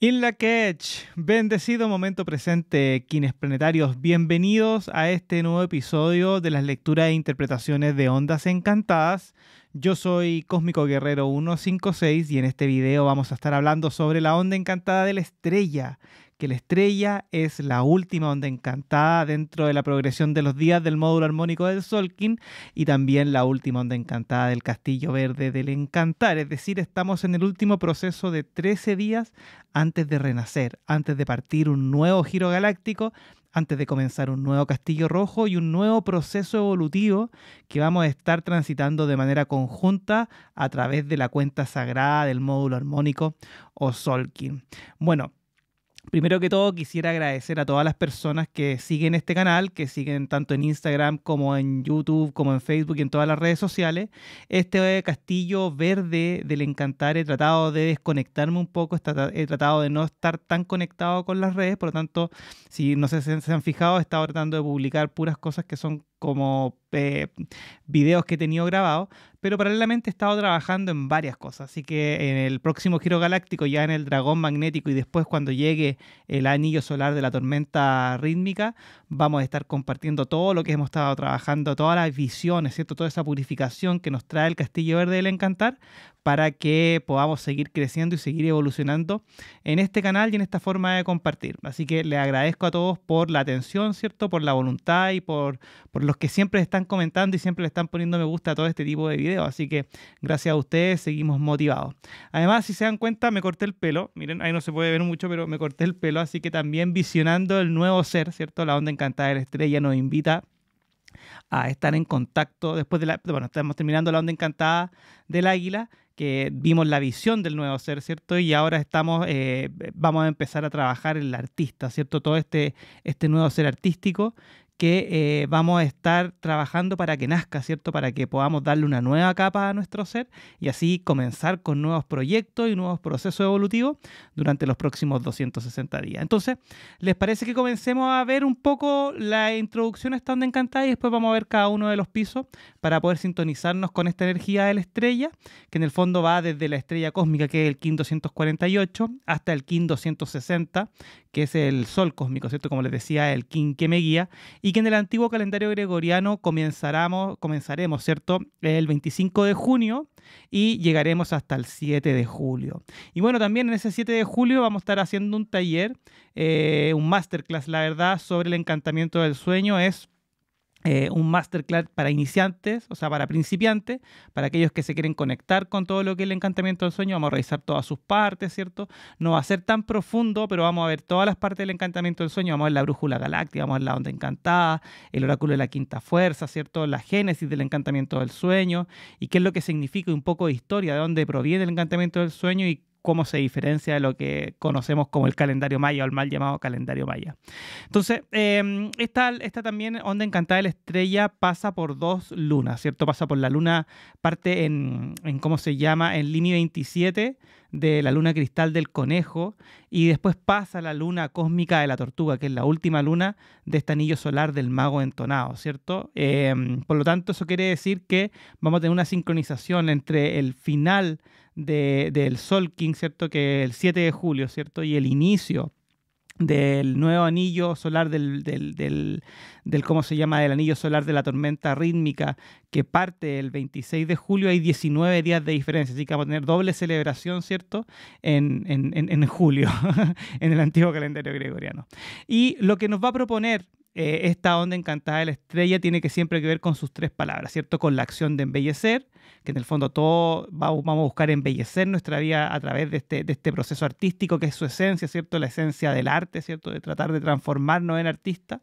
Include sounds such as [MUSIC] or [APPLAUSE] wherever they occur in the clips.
la catch, bendecido momento presente, quienes planetarios, bienvenidos a este nuevo episodio de las lecturas e interpretaciones de Ondas Encantadas. Yo soy Cósmico Guerrero 156 y en este video vamos a estar hablando sobre la onda encantada de la estrella, que la estrella es la última onda encantada dentro de la progresión de los días del módulo armónico del Solkin y también la última onda encantada del castillo verde del encantar. Es decir, estamos en el último proceso de 13 días antes de renacer, antes de partir un nuevo giro galáctico antes de comenzar un nuevo castillo rojo y un nuevo proceso evolutivo que vamos a estar transitando de manera conjunta a través de la cuenta sagrada del módulo armónico o Solkin. Bueno, Primero que todo, quisiera agradecer a todas las personas que siguen este canal, que siguen tanto en Instagram como en YouTube, como en Facebook y en todas las redes sociales. Este castillo verde del encantar he tratado de desconectarme un poco, he tratado de no estar tan conectado con las redes, por lo tanto, si no se, se han fijado, he estado tratando de publicar puras cosas que son como eh, videos que he tenido grabados, pero paralelamente he estado trabajando en varias cosas, así que en el próximo giro galáctico, ya en el dragón magnético y después cuando llegue el anillo solar de la tormenta rítmica, vamos a estar compartiendo todo lo que hemos estado trabajando, todas las visiones, ¿cierto? toda esa purificación que nos trae el castillo verde del encantar para que podamos seguir creciendo y seguir evolucionando en este canal y en esta forma de compartir. Así que le agradezco a todos por la atención, ¿cierto? por la voluntad y por, por los que siempre están comentando y siempre le están poniendo me gusta a todo este tipo de videos. Así que gracias a ustedes seguimos motivados. Además, si se dan cuenta, me corté el pelo. Miren, ahí no se puede ver mucho, pero me corté el pelo. Así que también visionando el nuevo ser, ¿cierto? La onda encantada de la estrella nos invita a estar en contacto después de la... Bueno, estamos terminando la onda encantada del águila que vimos la visión del nuevo ser, ¿cierto? Y ahora estamos, eh, vamos a empezar a trabajar el artista, ¿cierto? Todo este, este nuevo ser artístico que eh, vamos a estar trabajando para que nazca, ¿cierto? Para que podamos darle una nueva capa a nuestro ser y así comenzar con nuevos proyectos y nuevos procesos evolutivos durante los próximos 260 días. Entonces, ¿les parece que comencemos a ver un poco la introducción estando encantada y después vamos a ver cada uno de los pisos para poder sintonizarnos con esta energía de la estrella, que en el fondo va desde la estrella cósmica, que es el KIN 248, hasta el KIN 260, que es el Sol cósmico, ¿cierto? Como les decía, el KIN que me guía y que en el antiguo calendario gregoriano comenzaremos, ¿cierto?, el 25 de junio y llegaremos hasta el 7 de julio. Y bueno, también en ese 7 de julio vamos a estar haciendo un taller, eh, un masterclass, la verdad, sobre el encantamiento del sueño. Es eh, un masterclass para iniciantes, o sea, para principiantes, para aquellos que se quieren conectar con todo lo que es el encantamiento del sueño. Vamos a revisar todas sus partes, ¿cierto? No va a ser tan profundo, pero vamos a ver todas las partes del encantamiento del sueño. Vamos a ver la brújula galáctica, vamos a ver la onda encantada, el oráculo de la quinta fuerza, ¿cierto? La génesis del encantamiento del sueño y qué es lo que significa un poco de historia, de dónde proviene el encantamiento del sueño y cómo se diferencia de lo que conocemos como el calendario maya o el mal llamado calendario maya. Entonces, em, esta, también onda encantada de la estrella pasa por dos lunas, ¿cierto? Pasa por la luna, parte en, en cómo se llama, en línea 27 de la luna cristal del conejo y después pasa la luna cósmica de la tortuga, que es la última luna de este anillo solar del mago entonado, ¿cierto? Em, por lo tanto, eso quiere decir que vamos a tener una sincronización entre el final del Sol King, ¿cierto? Que el 7 de julio, ¿cierto? Y el inicio del nuevo anillo solar del, del, del, cómo se llama del anillo solar de la tormenta rítmica que parte el 26 de julio hay 19 días de diferencia así que vamos a tener doble celebración cierto en, en, en julio [LAUGHS] en el antiguo calendario gregoriano y lo que nos va a proponer eh, esta onda encantada de la estrella tiene que siempre que ver con sus tres palabras cierto con la acción de embellecer que en el fondo todo vamos, a buscar embellecer nuestra vida a través este, de este, proceso artístico que es su esencia, ¿cierto? La esencia del arte, ¿cierto? De tratar de transformarnos en artista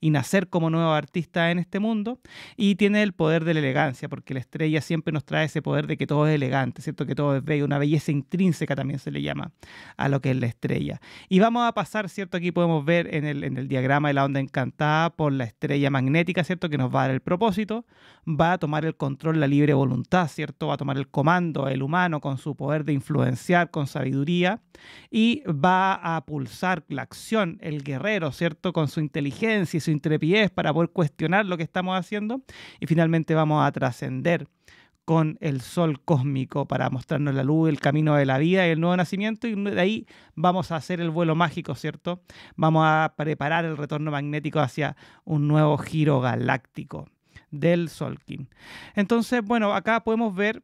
y nacer como nuevo artista en este mundo. Y tiene el poder de la elegancia, porque la estrella siempre nos trae ese poder de que todo es elegante, ¿cierto? Que todo es bello, una belleza intrínseca también se le llama a lo que es la estrella. Y vamos a pasar, ¿cierto? Aquí podemos ver en el, en el diagrama de la onda encantada por la estrella magnética, ¿cierto? Que nos va a dar el propósito, va a tomar el control, la libre voluntad ¿cierto? Va a tomar el comando, el humano, con su poder de influenciar, con sabiduría, y va a pulsar la acción, el guerrero, ¿cierto? Con su inteligencia y su intrepidez para poder cuestionar lo que estamos haciendo, y finalmente vamos a trascender con el sol cósmico para mostrarnos la luz, el camino de la vida y el nuevo nacimiento. Y de ahí vamos a hacer el vuelo mágico, ¿cierto? Vamos a preparar el retorno magnético hacia un nuevo giro galáctico del Solkin. Entonces, bueno, acá podemos ver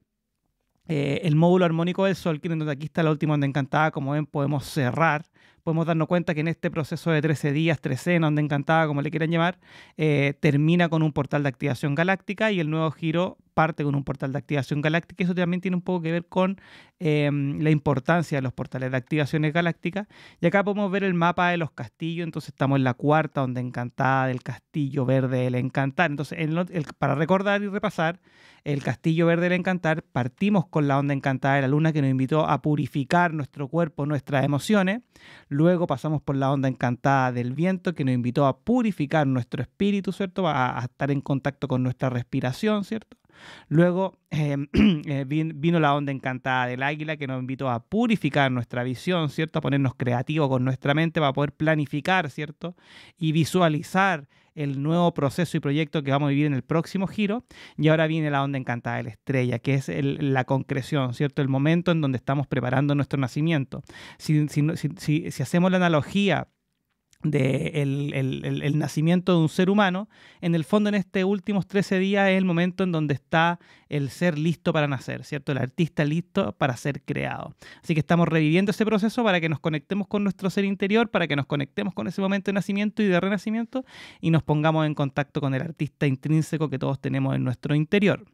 eh, el módulo armónico del Solkin, donde aquí está la última onda encantada, como ven, podemos cerrar. Podemos darnos cuenta que en este proceso de 13 días, 13 onda encantada, como le quieran llamar, eh, termina con un portal de activación galáctica y el nuevo giro parte con un portal de activación galáctica. Eso también tiene un poco que ver con em, la importancia de los portales de activaciones galácticas. Y acá podemos ver el mapa de los castillos. Entonces estamos en la cuarta, onda encantada del castillo verde del encantar. Entonces, para recordar y repasar, el castillo verde del encantar, partimos con la onda encantada de la luna que nos invitó a purificar nuestro cuerpo, nuestras emociones. Luego pasamos por la onda encantada del viento que nos invitó a purificar nuestro espíritu, ¿cierto? a estar en contacto con nuestra respiración, ¿cierto? Luego em, [CLEARS THROAT] eh, vino la onda encantada del águila que nos invitó a purificar nuestra visión, ¿cierto? A ponernos creativos con nuestra mente para poder planificar, ¿cierto? Y visualizar el nuevo proceso y proyecto que vamos a vivir en el próximo giro. Y ahora viene la onda encantada de la estrella, que es la concreción, ¿cierto? El momento en donde estamos preparando nuestro nacimiento. si hacemos la analogía del de el, nacimiento de un ser humano, en el fondo en estos últimos 13 días es el momento en donde está el ser listo para nacer, ¿cierto? El artista listo para ser creado. Así que estamos reviviendo ese proceso para que nos conectemos con nuestro ser interior, para que nos conectemos con ese momento de nacimiento y de renacimiento y nos pongamos en contacto con el artista intrínseco que todos tenemos en nuestro interior.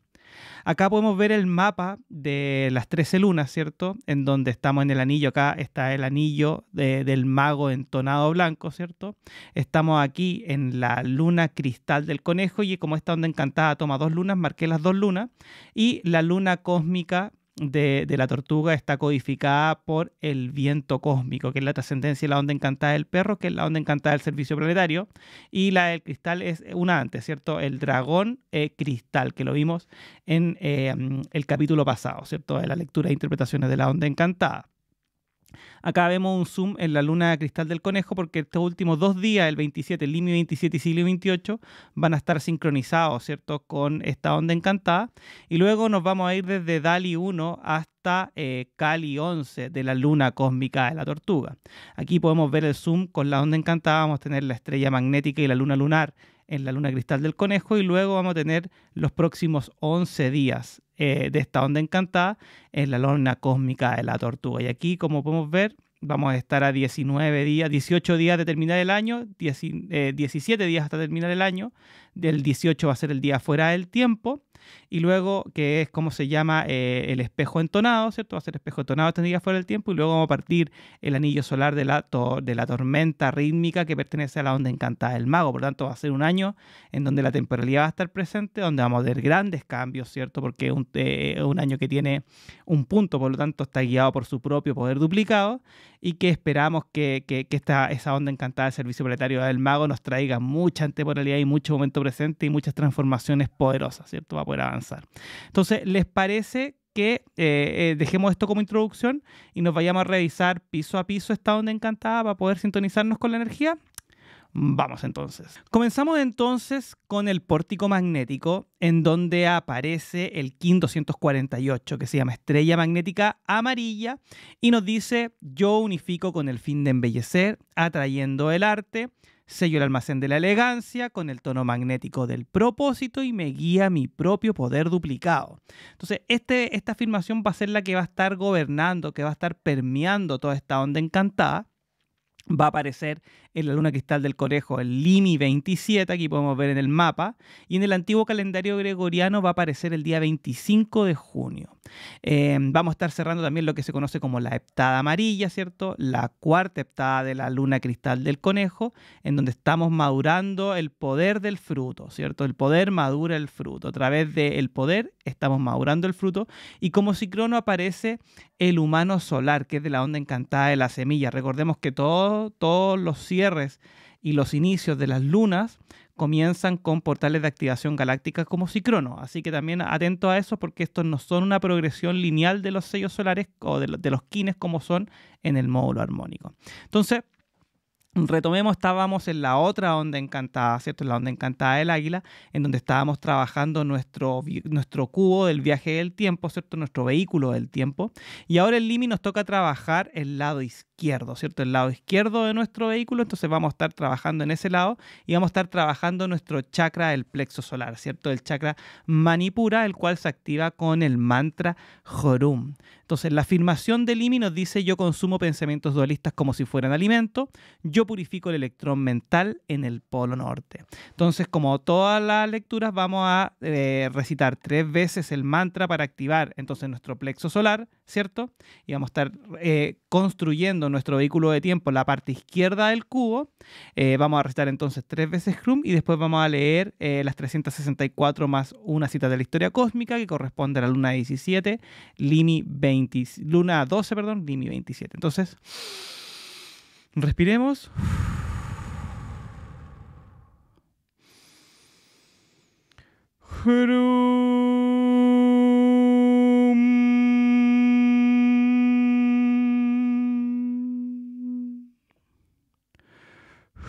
Acá podemos ver el mapa de las 13 lunas, ¿cierto? En donde estamos en el anillo, acá está el anillo del mago entonado blanco, ¿cierto? Estamos aquí en la luna cristal del conejo y como esta onda encantada toma dos lunas, marqué las dos lunas y la luna cósmica de, la tortuga está codificada por el viento cósmico, que es la trascendencia de la onda encantada del perro, que es la onda encantada del servicio planetario. Y la del cristal es una antes, ¿cierto? El dragón eh, cristal, que lo vimos en eh, el capítulo pasado, ¿cierto? De la lectura e interpretaciones de la onda encantada. Acá vemos un zoom en la luna cristal del conejo porque estos últimos dos días, el 27, el 27 y siglo 28, van a estar sincronizados, ¿cierto? Con esta onda encantada. Y luego nos vamos a ir desde Dali 1 hasta eh, Cali 11 de la luna cósmica de la tortuga. Aquí podemos ver el zoom con la onda encantada, vamos a tener la estrella magnética y la luna lunar en la luna cristal del conejo y luego vamos a tener los próximos 11 días eh, de esta onda encantada en la lona cósmica de la tortuga. Y aquí, como podemos ver, vamos a estar a 19 días, 18 días de terminar el año, 17 eh, días hasta terminar el año, el 18 va a ser el día fuera del tiempo, y luego que es como se llama eh, el espejo entonado, ¿cierto? Va a ser espejo entonado este día fuera del tiempo, y luego vamos a partir el anillo solar de la, de la tormenta rítmica que pertenece a la onda encantada del mago, por lo tanto va a ser un año en donde la temporalidad va a estar presente, donde vamos a ver grandes cambios, ¿cierto? Porque es un, eh, un año que tiene un punto, por lo tanto está guiado por su propio poder duplicado, y que esperamos que, que, esta, esa onda encantada del servicio planetario del mago nos traiga mucha temporalidad y mucho momento presente y muchas transformaciones poderosas, ¿cierto? Va a poder avanzar. Entonces, ¿les parece que eh, eh, dejemos esto como introducción y nos vayamos a revisar piso a piso esta onda encantada para poder sintonizarnos con la energía? Vamos entonces. Comenzamos entonces con el pórtico magnético, en donde aparece el KIN 248, que se llama estrella magnética amarilla, y nos dice: Yo unifico con el fin de embellecer, atrayendo el arte, sello el almacén de la elegancia con el tono magnético del propósito y me guía mi propio poder duplicado. Entonces, este, esta afirmación va a ser la que va a estar gobernando, que va a estar permeando toda esta onda encantada va a aparecer la luna cristal del conejo, el Limi 27, aquí podemos ver en el mapa, y en el antiguo calendario gregoriano va a aparecer el día 25 de junio. Em, vamos a estar cerrando también lo que se conoce como la heptada amarilla, ¿cierto? La cuarta heptada de la luna cristal del conejo, en donde estamos madurando el poder del fruto, ¿cierto? El poder madura el fruto. A través del poder estamos madurando el fruto. Y como ciclono aparece el humano solar, que es de la onda encantada de la semilla. Recordemos que todos los cielos y los inicios de las lunas comienzan con portales de activación galáctica como Cicrono. Así que también atento a eso porque estos no son una progresión lineal de los sellos solares o de, los quines como son en el módulo armónico. Entonces, retomemos, estábamos en la otra onda encantada, ¿cierto? En la onda encantada del águila, en donde estábamos trabajando nuestro, nuestro cubo del viaje del tiempo, ¿cierto? Nuestro vehículo del tiempo. Y ahora el Limi nos toca trabajar el lado izquierdo ¿cierto? El lado izquierdo de nuestro vehículo, entonces vamos a estar trabajando en ese lado y vamos a estar trabajando nuestro chakra del plexo solar, ¿cierto? El chakra manipura, el cual se activa con el mantra Jorum. Entonces, la afirmación de IMI nos dice, yo consumo pensamientos dualistas como si fueran alimento, yo purifico el electrón mental en el polo norte. Entonces, como todas las lecturas, vamos a eh, recitar tres veces el mantra para activar entonces nuestro plexo solar, ¿cierto? Y vamos a estar eh, construyendo nuestro vehículo de tiempo, en la parte izquierda del cubo, eh, vamos a recitar entonces tres veces Krum y después vamos a leer eh, las 364 más una cita de la historia cósmica que corresponde a la luna 17, Lini 20, luna 12, perdón, Lini 27. Entonces, respiremos.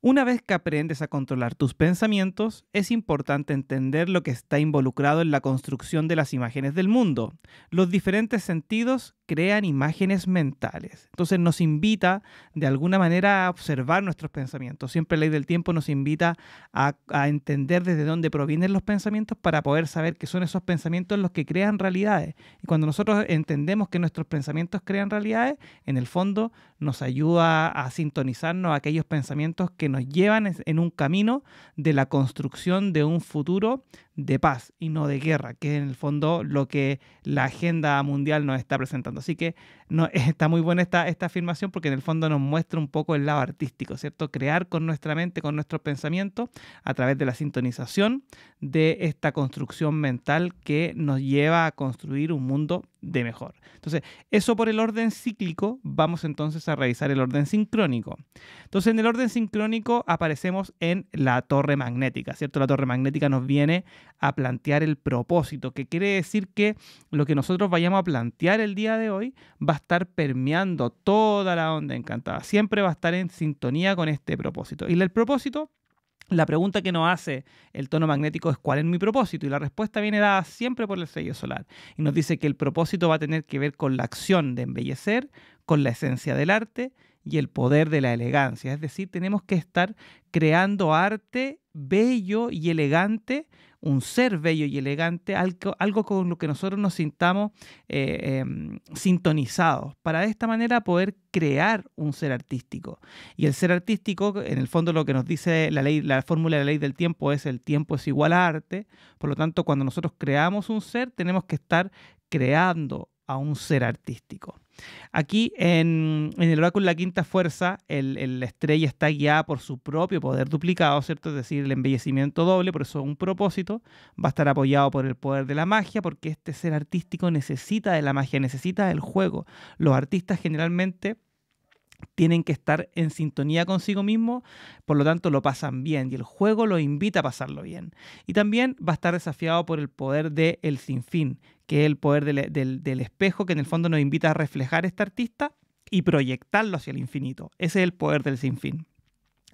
Una vez que aprendes a controlar tus pensamientos, es importante entender lo que está involucrado en la construcción de las imágenes del mundo. Los diferentes sentidos crean imágenes mentales. Entonces nos invita de alguna manera a observar nuestros pensamientos. Siempre la ley del tiempo nos invita a, entender desde dónde provienen los pensamientos para poder saber que son esos pensamientos los que crean realidades. Y cuando nosotros entendemos que nuestros pensamientos crean realidades, en el fondo nos ayuda a sintonizarnos a aquellos pensamientos que nos llevan en un camino de la construcción de un futuro de paz y no de guerra, que es en el fondo lo que la agenda mundial nos está presentando. Así que [LAUGHS] está muy buena esta, esta afirmación porque en el fondo nos muestra un poco el lado artístico, ¿cierto? Crear con nuestra mente, con nuestro pensamiento a través de la sintonización de esta construcción mental que nos lleva a construir un mundo de mejor. Entonces, eso por el orden cíclico, vamos entonces a revisar el orden sincrónico. Entonces, en el orden sincrónico, aparecemos en la torre magnética, ¿cierto? La torre magnética nos viene a plantear el propósito, que quiere decir que lo que nosotros vayamos a plantear el día de hoy va a estar permeando toda la onda encantada, siempre va a estar en sintonía con este propósito. Y el propósito la pregunta que nos hace el tono magnético es cuál es mi propósito y la respuesta viene dada siempre por el sello solar y nos dice que el propósito va a tener que ver con la acción de embellecer, con la esencia del arte y el poder de la elegancia. Es decir, tenemos que estar creando arte bello y elegante, un ser bello y elegante, algo, con lo que nosotros nos sintamos eh, em, sintonizados, para de esta manera poder crear un ser artístico. Y el ser artístico, en el fondo lo que nos dice la ley, la fórmula de la ley del tiempo es el tiempo es igual a arte, por lo tanto cuando nosotros creamos un ser tenemos que estar creando a un ser artístico. Aquí en, el oráculo la quinta fuerza, el, la estrella está guiada por su propio poder duplicado, ¿cierto? Es decir, el embellecimiento doble, por eso un propósito, va a estar apoyado por el poder de la magia, porque este ser artístico necesita de la magia, necesita del juego. Los artistas generalmente tienen que estar en sintonía consigo mismo, por lo tanto lo pasan bien y el juego lo invita a pasarlo bien. Y también va a estar desafiado por el poder del el sinfín, que es el poder del, espejo que en el fondo nos invita a reflejar a este artista y proyectarlo hacia el infinito. Ese es el poder del sinfín.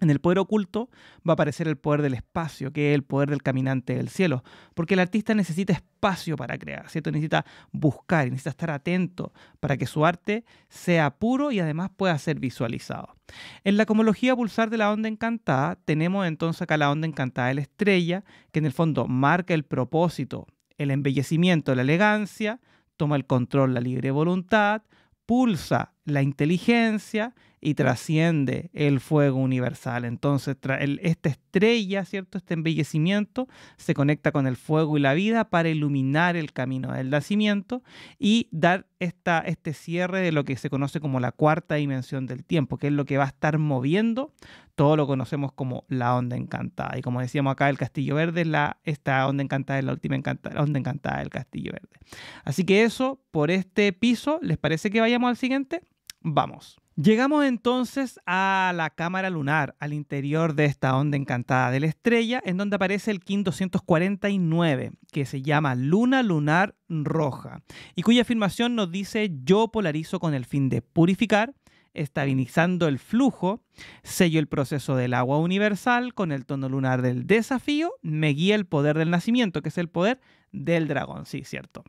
En el poder oculto va a aparecer el poder del espacio, que es el poder del caminante del cielo, porque el artista necesita espacio para crear, ¿cierto? Necesita buscar, necesita estar atento para que su arte sea puro y además pueda ser visualizado. En la comología pulsar de la onda encantada tenemos entonces acá la onda encantada de la estrella, que en el fondo marca el propósito el embellecimiento, la elegancia, toma el control, la libre voluntad, pulsa la inteligencia, y trasciende el fuego universal. Entonces, esta estrella, ¿cierto? Este embellecimiento se conecta con el fuego y la vida para iluminar el camino del nacimiento y dar esta, este cierre de lo que se conoce como la cuarta dimensión del tiempo, que es lo que va a estar moviendo. Todo lo conocemos como la onda encantada. Y como decíamos acá, el castillo verde la, esta onda encantada, es la última encantada, onda encantada del castillo verde. Así que eso por este piso, ¿les parece que vayamos al siguiente? Vamos. Llegamos entonces a la cámara lunar, al interior de esta onda encantada de la estrella, en donde aparece el KIN 249, que se llama Luna Lunar Roja, y cuya afirmación nos dice yo polarizo con el fin de purificar, estabilizando el flujo, sello el proceso del agua universal con el tono lunar del desafío, me guía el poder del nacimiento, que es el poder del dragón, sí, cierto.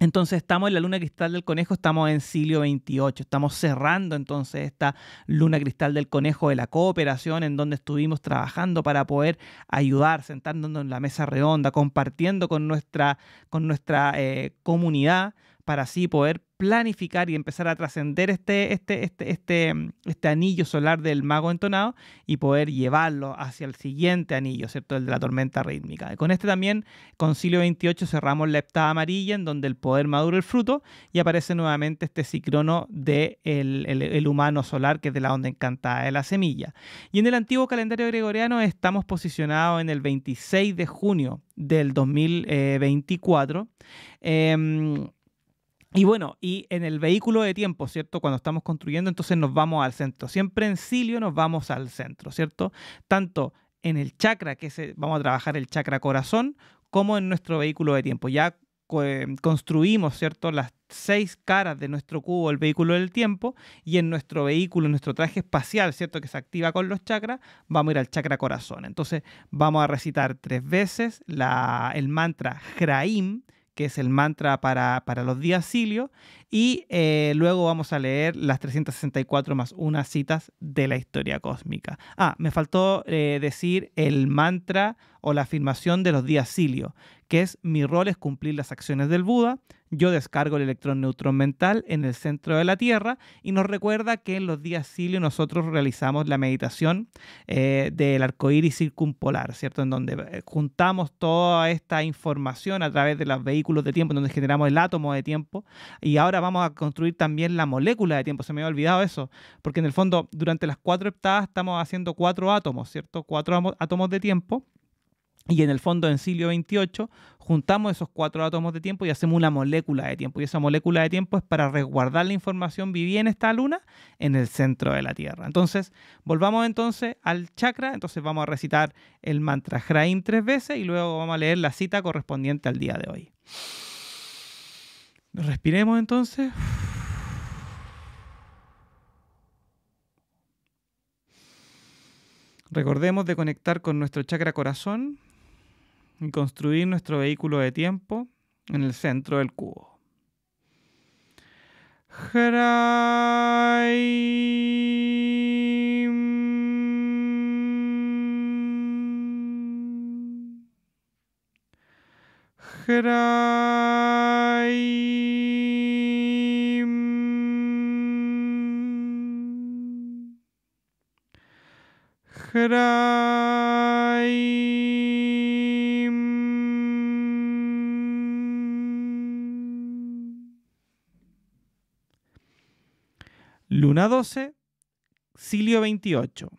Entonces estamos en la luna cristal del conejo, estamos en Silio 28, estamos cerrando entonces esta luna cristal del conejo de la cooperación en donde estuvimos trabajando para poder ayudar, sentándonos en la mesa redonda, compartiendo con nuestra, con nuestra eh, comunidad para así poder planificar y empezar a trascender este, este, este, este, mm, este, anillo solar del mago entonado y poder llevarlo hacia el siguiente anillo, ¿cierto? El de la tormenta rítmica. Con este también, Concilio 28, cerramos la heptada amarilla en donde el poder madura el fruto y aparece nuevamente este cicrono del de el, humano solar, que es de la onda encantada de la semilla. Y en el antiguo calendario gregoriano estamos posicionados en el 26 de junio del 2024. Y bueno, y en el vehículo de tiempo, ¿cierto? Cuando estamos construyendo, entonces nos vamos al centro. Siempre en silio nos vamos al centro, ¿cierto? Tanto en el chakra, que se vamos a trabajar el chakra corazón, como en nuestro vehículo de tiempo. Ya eh, construimos, ¿cierto? Las seis caras de nuestro cubo, el vehículo del tiempo, y en nuestro vehículo, en nuestro traje espacial, ¿cierto? Que se activa con los chakras, vamos a ir al chakra corazón. Entonces vamos a recitar tres veces el mantra Hraim, que es el mantra para, los días cilios, y eh, luego vamos a leer las 364 más unas citas de la historia cósmica. Ah, me faltó eh, decir el mantra o la afirmación de los días silio, que es mi rol es cumplir las acciones del Buda, yo descargo el electrón neutro mental en el centro de la Tierra y nos recuerda que en los días silio nosotros realizamos la meditación eh, del arco circumpolar, ¿cierto? En donde juntamos toda esta información a través de los vehículos de tiempo, en donde generamos el átomo de tiempo y ahora vamos a construir también la molécula de tiempo. Se me había olvidado eso, porque en el fondo durante las cuatro heptadas estamos haciendo cuatro átomos, ¿cierto? Cuatro átomos de tiempo. Y en el fondo en Silio 28 juntamos esos cuatro átomos de tiempo y hacemos una molécula de tiempo. Y esa molécula de tiempo es para resguardar la información vivía en esta luna en el centro de la Tierra. Entonces, volvamos entonces al chakra. Entonces vamos a recitar el mantra Hraim tres veces y luego vamos a leer la cita correspondiente al día de hoy. Respiremos entonces. Recordemos de conectar con nuestro chakra corazón y construir nuestro vehículo de tiempo en el centro del cubo. Luna 12, Silio 28.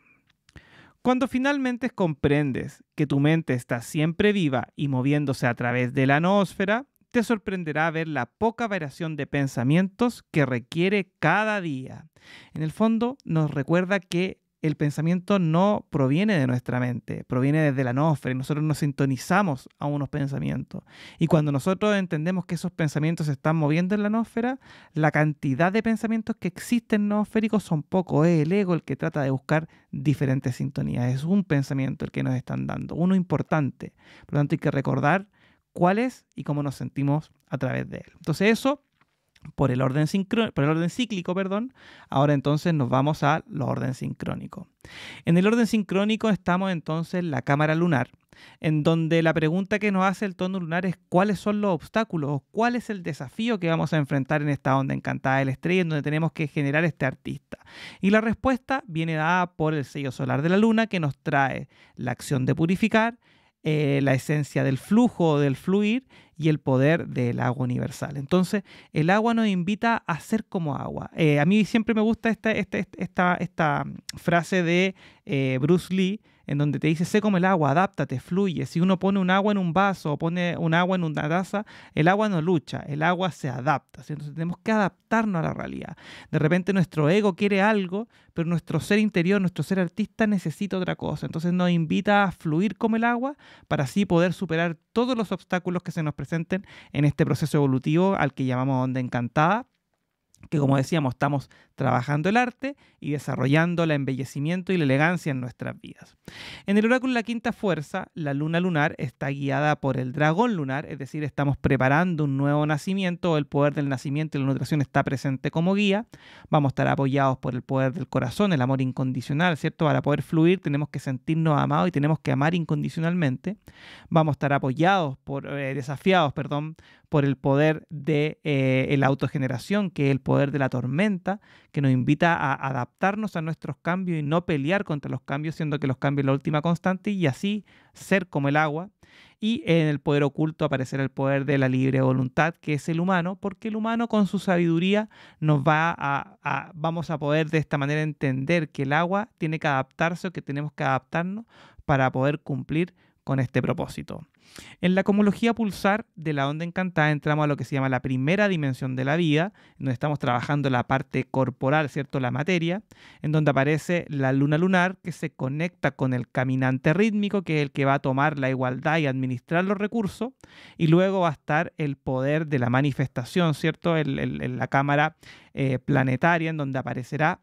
Cuando finalmente comprendes que tu mente está siempre viva y moviéndose a través de la noósfera, te sorprenderá ver la poca variación de pensamientos que requiere cada día. En el fondo, nos recuerda que el pensamiento no proviene de nuestra mente, proviene desde la noósfera y nosotros nos sintonizamos a unos pensamientos. Y cuando nosotros entendemos que esos pensamientos se están moviendo en la noósfera, la cantidad de pensamientos que existen noosféricos son pocos. Es el ego el que trata de buscar diferentes sintonías. Es un pensamiento el que nos están dando, uno importante. Por lo tanto, hay que recordar cuál es y cómo nos sentimos a través de él. Entonces eso, por el orden, cíclico, perdón, ahora entonces nos vamos al orden sincrónico. En el orden sincrónico estamos entonces en la cámara lunar, en donde la pregunta que nos hace el tono lunar es cuáles son los obstáculos, o cuál es el desafío que vamos a enfrentar en esta onda encantada de la estrella, en donde tenemos que generar este artista. Y la respuesta viene dada por el sello solar de la luna, que nos trae la acción de purificar, eh, la esencia del flujo del fluir y el poder del agua universal. Entonces, el agua nos invita a ser como agua. Eh, a mí siempre me gusta esta, mm, frase de eh, Bruce Lee, en donde te dice, sé como el agua, adáptate, fluye. Si uno pone un agua en un vaso o pone un agua en una taza, el agua no lucha, el agua se adapta. Entonces tenemos que adaptarnos a la realidad. De repente nuestro ego quiere algo, pero nuestro ser interior, nuestro ser artista necesita otra cosa. Entonces nos invita a fluir como el agua para así poder superar todos los obstáculos que se nos presenten en este proceso evolutivo al que llamamos onda encantada que como decíamos, estamos trabajando el arte y desarrollando el embellecimiento y la elegancia en nuestras vidas. En el oráculo La Quinta Fuerza, la luna lunar está guiada por el dragón lunar, es decir, estamos preparando un nuevo nacimiento, el poder del nacimiento y la nutrición está presente como guía, vamos a estar apoyados por el poder del corazón, el amor incondicional, ¿cierto? Para poder fluir tenemos que sentirnos amados y tenemos que amar incondicionalmente, vamos a estar apoyados, por, eh, desafiados, perdón, por el poder de eh, la autogeneración, que es el poder de la tormenta, que nos invita a adaptarnos a nuestros cambios y no pelear contra los cambios, siendo que los cambios son la última constante y así ser como el agua. Y en el poder oculto aparecerá el poder de la libre voluntad, que es el humano, porque el humano con su sabiduría nos va a vamos a poder de esta manera entender que el agua tiene que adaptarse o que tenemos que adaptarnos para poder cumplir con este propósito. En la comología pulsar de la onda encantada entramos a lo que se llama la primera dimensión de la vida, donde estamos trabajando la parte corporal, ¿cierto? La materia, en donde aparece la luna lunar que se conecta con el caminante rítmico, que es el que va a tomar la igualdad y administrar los recursos, y luego va a estar el poder de la manifestación, ¿cierto? En la cámara eh, planetaria, en donde aparecerá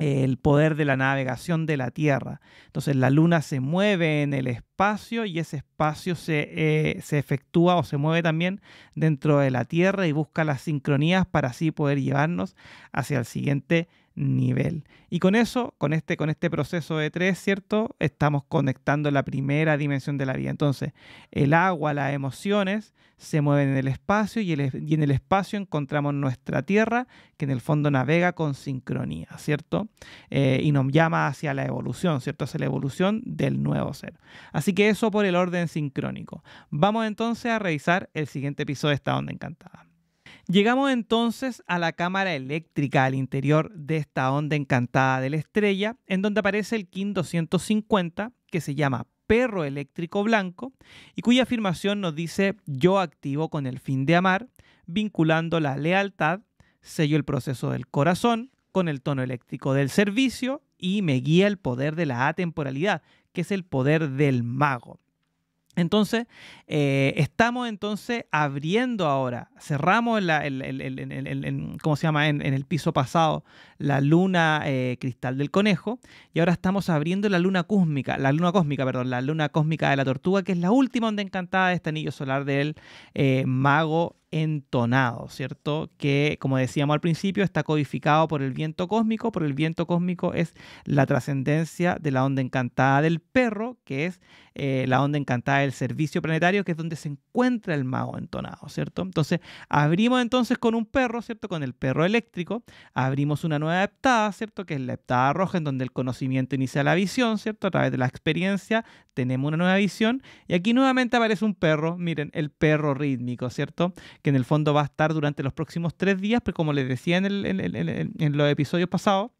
el poder de la navegación de la Tierra. Entonces la Luna se mueve en el espacio y ese espacio eh, se, efectúa o se mueve también dentro de la Tierra y busca las sincronías para así poder llevarnos hacia el siguiente nivel. Y con eso, con este, con este proceso de tres, ¿cierto? Estamos conectando la primera dimensión de la vida. Entonces, el agua, las emociones se mueven en el espacio y, en el espacio encontramos nuestra Tierra, que en el fondo navega con sincronía, ¿cierto? Eh, y nos llama hacia la evolución, ¿cierto? Hacia la evolución del nuevo ser. Así que eso por el orden sincrónico. Vamos entonces a revisar el siguiente episodio de esta onda encantada. Llegamos entonces a la cámara eléctrica al interior de esta onda encantada de la estrella, en donde aparece el KIN 250, que se llama perro eléctrico blanco, y cuya afirmación nos dice yo activo con el fin de amar, vinculando la lealtad, sello el proceso del corazón con el tono eléctrico del servicio y me guía el poder de la atemporalidad, que es el poder del mago. Entonces, eh, estamos entonces abriendo ahora, cerramos en, ¿cómo se llama? En, el piso pasado la luna eh, cristal del conejo y ahora estamos abriendo la luna cósmica, la luna cósmica, perdón, la luna cósmica de la tortuga, que es la última onda encantada de este anillo solar del eh, mago entonado, ¿cierto? Que, como decíamos al principio, está codificado por el viento cósmico, por el viento cósmico es la trascendencia de la onda encantada del perro, que es eh, la onda encantada del servicio planetario, que es donde se encuentra el mago entonado, ¿cierto? Entonces, abrimos entonces con un perro, ¿cierto? Con el perro eléctrico, abrimos una nueva heptada, ¿cierto? Que es la heptada roja, en donde el conocimiento inicia la visión, ¿cierto? A través de la experiencia tenemos una nueva visión, y aquí nuevamente aparece un perro, miren, el perro rítmico, ¿cierto? que en el fondo va a estar durante los próximos tres días, pero como les decía en, los episodios pasados,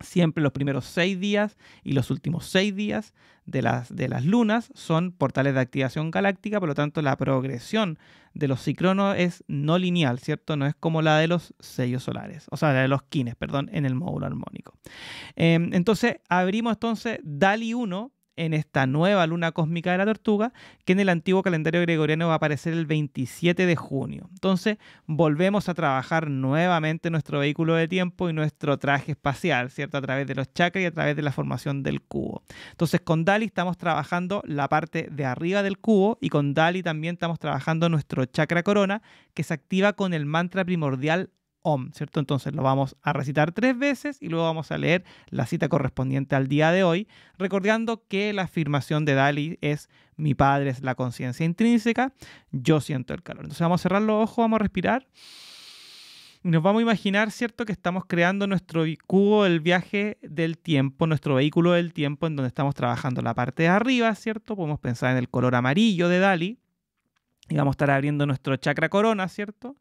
siempre los primeros seis días y los últimos seis días de las, de las lunas son portales de activación galáctica, por lo tanto la progresión de los ciclonos es no lineal, ¿cierto? No es como la de los sellos solares, o sea, la de los quines, perdón, en el módulo armónico. Em, entonces, abrimos entonces DALI 1 en esta nueva luna cósmica de la tortuga, que en el antiguo calendario gregoriano va a aparecer el 27 de junio. Entonces volvemos a trabajar nuevamente nuestro vehículo de tiempo y nuestro traje espacial, ¿cierto? A través de los chakras y a través de la formación del cubo. Entonces con Dali estamos trabajando la parte de arriba del cubo y con Dali también estamos trabajando nuestro chakra corona, que se activa con el mantra primordial ¿cierto? Entonces lo vamos a recitar tres veces y luego vamos a leer la cita correspondiente al día de hoy, recordando que la afirmación de Dali es mi padre es la conciencia intrínseca, yo siento el calor. Entonces vamos a cerrar los ojos, vamos a respirar y nos vamos a imaginar, ¿cierto?, que estamos creando nuestro cubo del viaje del tiempo, nuestro vehículo del tiempo en donde estamos trabajando la parte de arriba, ¿cierto? Podemos pensar en el color amarillo de Dali y vamos a estar abriendo nuestro chakra corona, ¿cierto?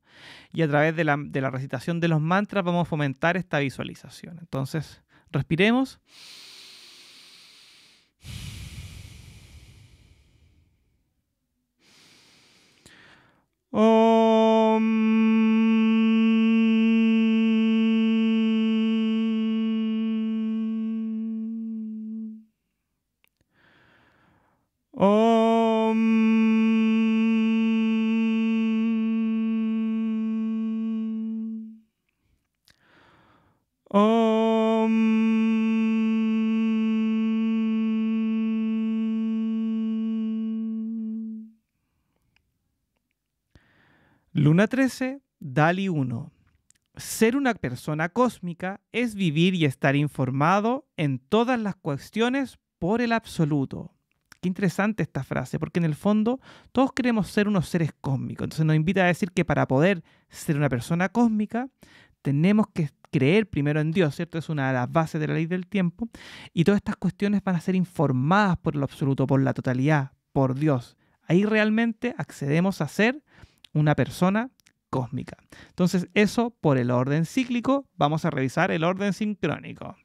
Y a través de la, recitación de los mantras vamos a fomentar esta visualización. Entonces, respiremos. Om 13, Dali 1. Ser una persona cósmica es vivir y estar informado en todas las cuestiones por el absoluto. Qué interesante esta frase, porque en el fondo todos queremos ser unos seres cósmicos. Entonces nos invita a decir que para poder ser una persona cósmica tenemos que creer primero en Dios, ¿cierto? Es una de las bases de la ley del tiempo. Y todas estas cuestiones van a ser informadas por el absoluto, por la totalidad, por Dios. Ahí realmente accedemos a ser una persona cósmica. Entonces, eso por el orden cíclico, vamos a revisar el orden sincrónico.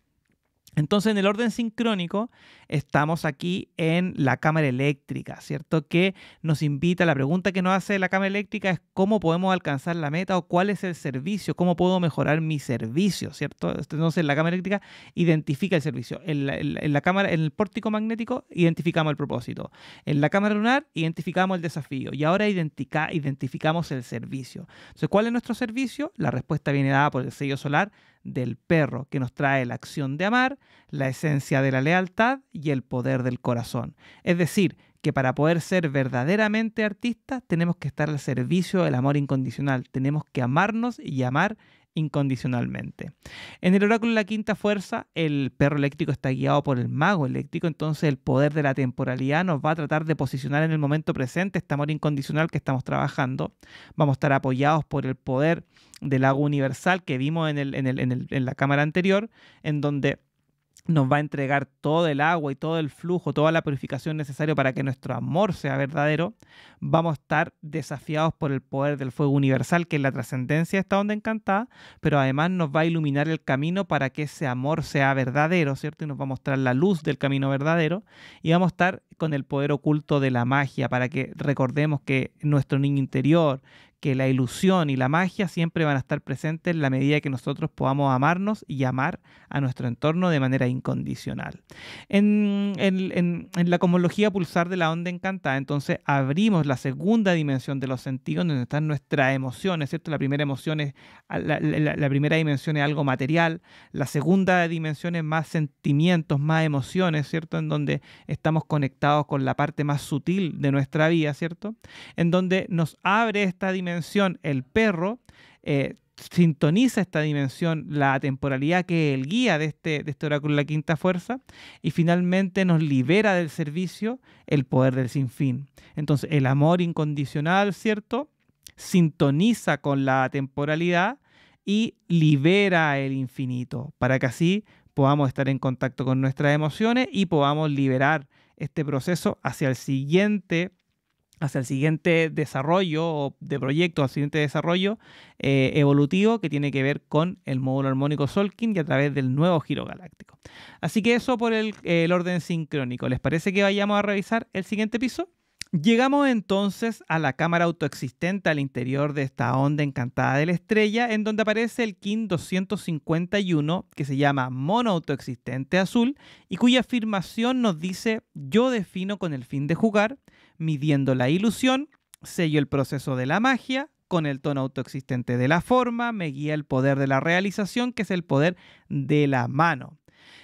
Entonces, en el orden sincrónico, estamos aquí en la cámara eléctrica, ¿cierto? Que nos invita, la pregunta que nos hace la cámara eléctrica es cómo podemos alcanzar la meta o cuál es el servicio, cómo puedo mejorar mi servicio, ¿cierto? Entonces, la cámara eléctrica identifica el servicio. En la, cámara, en el pórtico magnético, identificamos el propósito. En la cámara lunar, identificamos el desafío. Y ahora identificamos el servicio. Entonces, ¿cuál es nuestro servicio? La respuesta viene dada por el sello solar del perro, que nos trae la acción de amar, la esencia de la lealtad y el poder del corazón. Es decir, que para poder ser verdaderamente artistas tenemos que estar al servicio del amor incondicional, tenemos que amarnos y amar incondicionalmente. En el oráculo de la quinta fuerza, el perro eléctrico está guiado por el mago eléctrico, entonces el poder de la temporalidad nos va a tratar de posicionar en el momento presente este amor incondicional que estamos trabajando. Vamos a estar apoyados por el poder del lago universal que vimos en, en, en la cámara anterior, en donde nos va a entregar todo el agua y todo el flujo, toda la purificación necesaria para que nuestro amor sea verdadero, vamos a estar desafiados por el poder del fuego universal, que es la trascendencia de esta onda encantada, pero además nos va a iluminar el camino para que ese amor sea verdadero, ¿cierto? Y nos va a mostrar la luz del camino verdadero, y vamos a estar con el poder oculto de la magia, para que recordemos que nuestro niño interior, que la ilusión y la magia siempre van a estar presentes en la medida que nosotros podamos amarnos y amar a nuestro entorno de manera incondicional. En, la cosmología pulsar de la onda encantada, entonces abrimos la segunda dimensión de los sentidos, donde están nuestras emociones, ¿cierto? La primera la primera dimensión es algo material, la segunda dimensión es más sentimientos, más emociones, ¿cierto? En donde estamos conectados con la parte más sutil de nuestra vida, ¿cierto? En donde nos abre esta dimensión el perro, eh, sintoniza esta dimensión, la temporalidad que es el guía de este, de este oráculo, la quinta fuerza, y finalmente nos libera del servicio el poder del sinfín. Entonces, el amor incondicional, ¿cierto? Sintoniza con la temporalidad y libera el infinito, para que así podamos estar en contacto con nuestras emociones y podamos liberar este proceso hacia el siguiente hacia el siguiente desarrollo de proyecto, al siguiente desarrollo eh, evolutivo que tiene que ver con el módulo armónico Solkin y a través del nuevo giro galáctico. Así que eso por el, el orden sincrónico. ¿Les parece que vayamos a revisar el siguiente piso? Llegamos entonces a la cámara autoexistente al interior de esta onda encantada de la estrella, en donde aparece el KIN 251, que se llama mono autoexistente azul, y cuya afirmación nos dice: Yo defino con el fin de jugar midiendo la ilusión, sello el proceso de la magia, con el tono autoexistente de la forma, me guía el poder de la realización, que es el poder de la mano.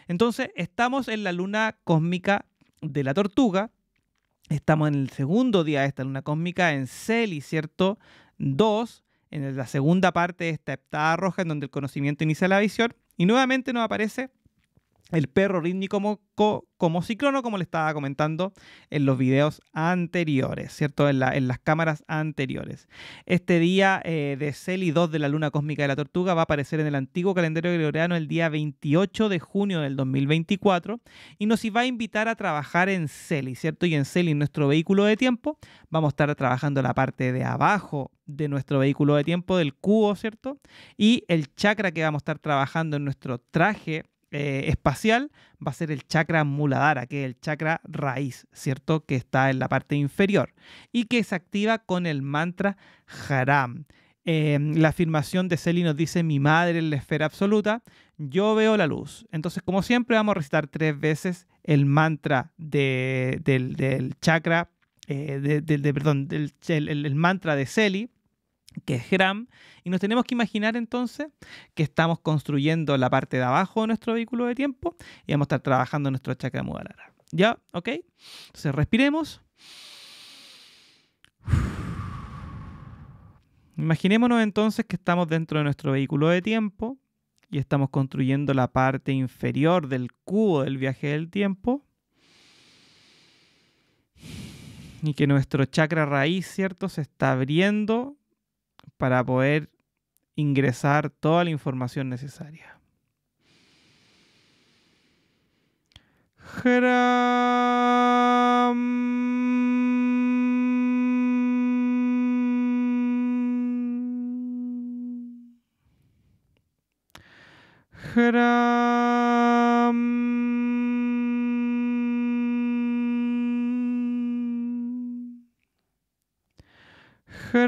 Entonces, estamos en la luna cósmica de la tortuga, estamos en el segundo día de esta luna cósmica en y ¿cierto? 2, en la segunda parte de esta heptada roja, en donde el conocimiento inicia la visión, y nuevamente nos aparece el perro rítmico como, como ciclono, como le estaba comentando en los videos anteriores, ¿cierto? En, las cámaras anteriores. Este día eh, de Celi 2 de la luna cósmica de la tortuga va a aparecer en el antiguo calendario gregoriano el día 28 de junio del 2024 y nos va a invitar a trabajar en Celi, ¿cierto? Y en Celi, nuestro vehículo de tiempo, vamos a estar trabajando la parte de abajo de nuestro vehículo de tiempo, del cubo, ¿cierto? Y el chakra que vamos a estar trabajando en nuestro traje eh, espacial va a ser el chakra muladara, que es el chakra raíz, ¿cierto? Que está en la parte inferior y que se activa con el mantra haram. Em, la afirmación de Celi nos dice mi madre en la esfera absoluta, yo veo la luz. Entonces, como siempre, vamos a recitar tres veces el mantra del, chakra, eh, de, perdón, del, el, mantra de Celi que es gram, y nos tenemos que imaginar entonces que estamos construyendo la parte de abajo de nuestro vehículo de tiempo y vamos a estar trabajando nuestro chakra mudalara. ¿Ya? ¿Ok? Entonces respiremos. Imaginémonos entonces que estamos dentro de nuestro vehículo de tiempo y estamos construyendo la parte inferior del cubo del viaje del tiempo. Y que nuestro chakra raíz, ¿cierto?, se está abriendo para poder ingresar toda la información necesaria. Mm, Luna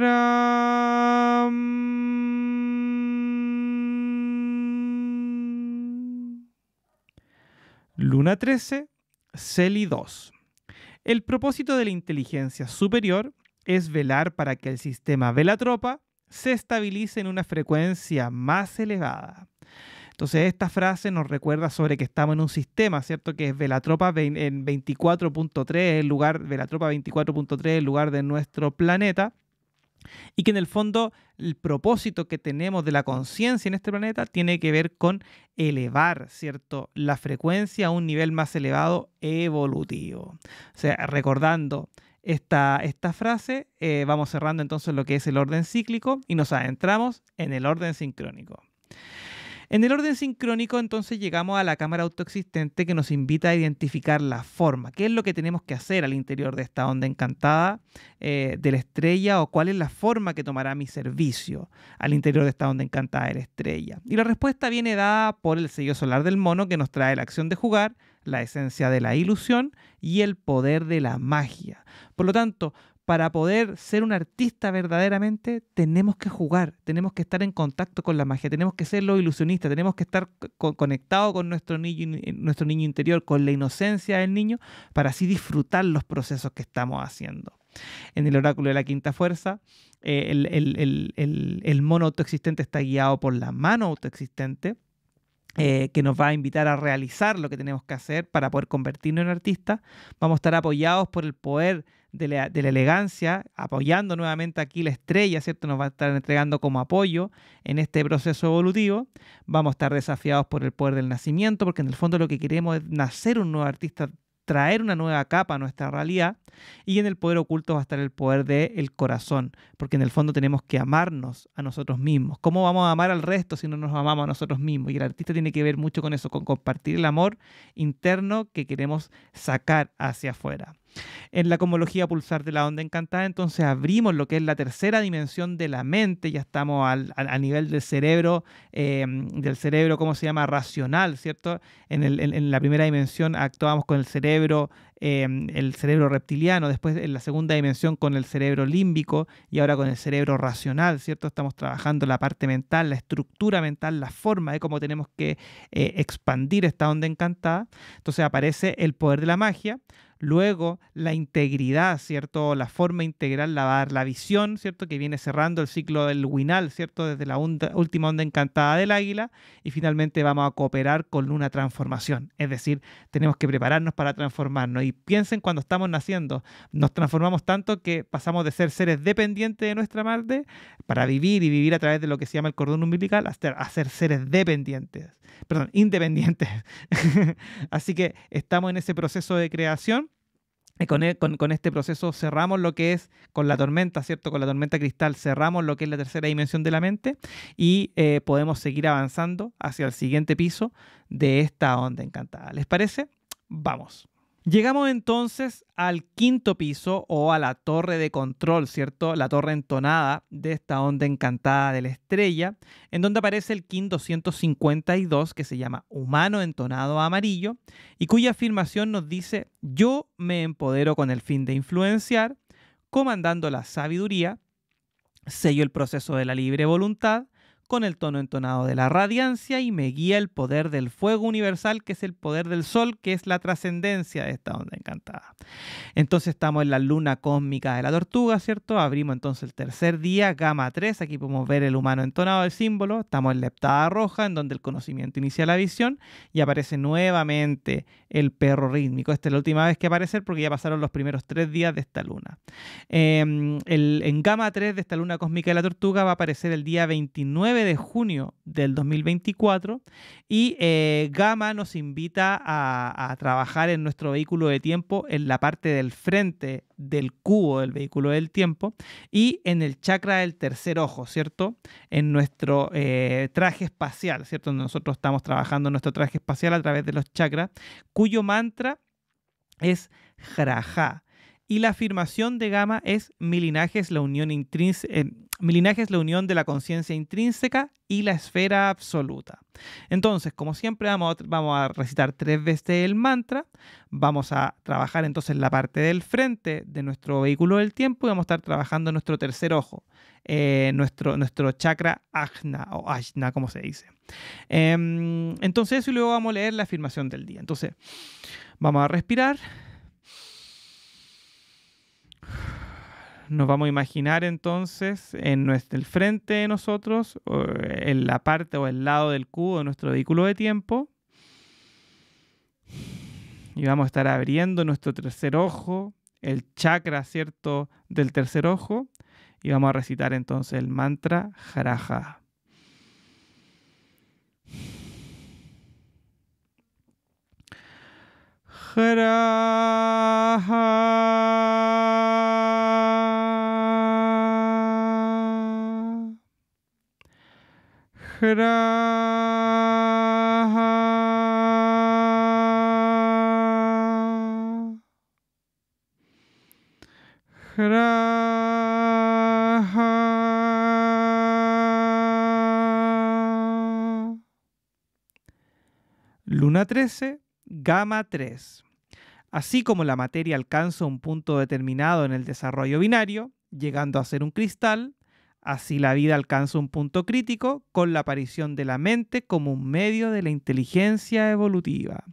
13, Celi 2. El propósito de la inteligencia superior es velar para que el sistema velatropa se estabilice en una frecuencia más elevada. Entonces, esta frase nos recuerda sobre que estamos en un sistema, ¿cierto? Que es Velatropa en 24.3, el lugar, Velatropa 24.3, el lugar de nuestro planeta y que en el fondo el propósito que tenemos de la conciencia en este planeta tiene que ver con elevar, ¿cierto?, la frecuencia a un nivel más elevado evolutivo. O sea, recordando esta, frase, eh, vamos cerrando entonces lo que es el orden cíclico y nos adentramos en el orden sincrónico. En el orden sincrónico entonces llegamos a la cámara autoexistente que nos invita a identificar la forma, qué es lo que tenemos que hacer al interior de esta onda encantada eh, de la estrella o cuál es la forma que tomará mi servicio al interior de esta onda encantada de la estrella. Y la respuesta viene dada por el sello solar del mono que nos trae la acción de jugar, la esencia de la ilusión y el poder de la magia. Por lo tanto, para poder ser un artista verdaderamente, tenemos que jugar, tenemos que estar en contacto con la magia, tenemos que ser los ilusionistas, tenemos que estar conectado conectados con nuestro niño, eh, nuestro niño interior, con la inocencia del niño, para así disfrutar los procesos que estamos haciendo. En el oráculo de la quinta fuerza, eh, el, el mono autoexistente está guiado por la mano autoexistente eh, que nos va a invitar a realizar lo que tenemos que hacer para poder convertirnos en artistas. Vamos a estar apoyados por el poder de la, de la, elegancia, apoyando nuevamente aquí la estrella, ¿cierto? Nos va a estar entregando como apoyo en este proceso evolutivo. Vamos a estar desafiados por el poder del nacimiento, porque en el fondo lo que queremos es nacer un nuevo artista traer una nueva capa a nuestra realidad. Y en el poder oculto va a estar el poder del corazón, porque en el fondo tenemos que amarnos a nosotros mismos. ¿Cómo vamos a amar al resto si no nos amamos a nosotros mismos? Y el artista tiene que ver mucho con eso, con compartir el amor interno que queremos sacar hacia afuera en la cosmología pulsar de la onda encantada. Entonces abrimos lo que es la tercera dimensión de la mente, ya estamos al, a nivel del cerebro, eh, del cerebro, ¿cómo se llama? Racional, ¿cierto? En, en la primera dimensión actuamos con el cerebro Em, el cerebro reptiliano, después en la segunda dimensión con el cerebro límbico y ahora con el cerebro racional, ¿cierto? Estamos trabajando la parte mental, la estructura mental, la forma de cómo tenemos que eh, expandir esta onda encantada. Entonces aparece el poder de la magia, Luego, la integridad, ¿cierto? La forma integral la la visión, ¿cierto? Que viene cerrando el ciclo del Winal, ¿cierto? Desde la última onda encantada del águila. Y finalmente vamos a cooperar con una transformación. Es decir, tenemos que prepararnos para transformarnos y piensen cuando estamos naciendo. Nos transformamos tanto que pasamos de ser seres dependientes de nuestra madre para vivir y vivir a través de lo que se llama el cordón umbilical hasta a ser seres dependientes, perdón, independientes. [LAUGHS] Así que estamos en ese proceso de creación. E, con, con, este proceso cerramos lo que es con la tormenta, ¿cierto? Con la tormenta cristal cerramos lo que es la tercera dimensión de la mente y eh, podemos seguir avanzando hacia el siguiente piso de esta onda encantada. ¿Les parece? Vamos. Llegamos entonces al quinto piso o a la torre de control, ¿cierto? La torre entonada de esta onda encantada de la estrella, en donde aparece el King 252 que se llama Humano Entonado Amarillo y cuya afirmación nos dice, yo me empodero con el fin de influenciar, comandando la sabiduría, sello el proceso de la libre voluntad, con el tono entonado de la radiancia y me guía el poder del fuego universal, que es el poder del sol, que es la trascendencia de esta onda encantada. Entonces estamos en la luna cósmica de la tortuga, ¿cierto? Abrimos entonces el tercer día, gama 3, aquí podemos ver el humano entonado del símbolo, estamos en la roja, en donde el conocimiento inicia la visión, y aparece nuevamente el perro rítmico. Esta es la última vez que aparecer porque ya pasaron los primeros tres días de esta luna. Em, en gama 3 de esta luna cósmica de la tortuga va a aparecer el día 29 de junio del 2024 y eh, Gama nos invita a, trabajar en nuestro vehículo de tiempo en la parte del frente del cubo del vehículo del tiempo y en el chakra del tercer ojo, ¿cierto? En nuestro eh, traje espacial, ¿cierto? Nosotros estamos trabajando nuestro traje espacial a través de los chakras, cuyo mantra es jaja y la afirmación de Gama es mi linaje es la unión, eh, es la unión de la conciencia intrínseca y la esfera absoluta. Entonces, como siempre, vamos a, vamos a recitar tres veces el mantra, vamos a trabajar entonces la parte del frente de nuestro vehículo del tiempo y vamos a estar trabajando nuestro tercer ojo, eh, nuestro, nuestro chakra ajna o ajna, como se dice. Em, entonces, y luego vamos a leer la afirmación del día. Entonces, vamos a respirar. nos vamos a imaginar entonces en nuestro, el frente de nosotros, en la parte o el lado del cubo de nuestro vehículo de tiempo. Y vamos a estar abriendo nuestro tercer ojo, el chakra, ¿cierto?, del tercer ojo. Y vamos a recitar entonces el mantra Jaraja. Hra. Hra. Hra. Luna 13 gamma 3. Así como la materia alcanza un punto determinado en el desarrollo binario, llegando a ser un cristal, así la vida alcanza un punto crítico con la aparición de la mente como un medio de la inteligencia evolutiva.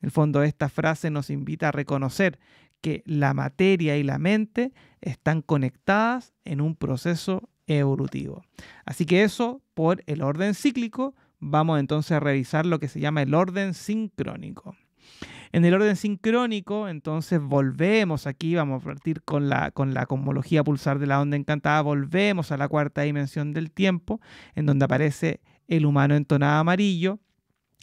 En el fondo, esta frase nos invita a reconocer que la materia y la mente están conectadas en un proceso evolutivo. Así que eso, por el orden cíclico, vamos entonces a revisar lo que se llama el orden sincrónico. En el orden sincrónico, entonces volvemos aquí, vamos a partir con la, con la cosmología pulsar de la onda encantada, volvemos a la cuarta dimensión del tiempo, en donde aparece el humano entonado amarillo.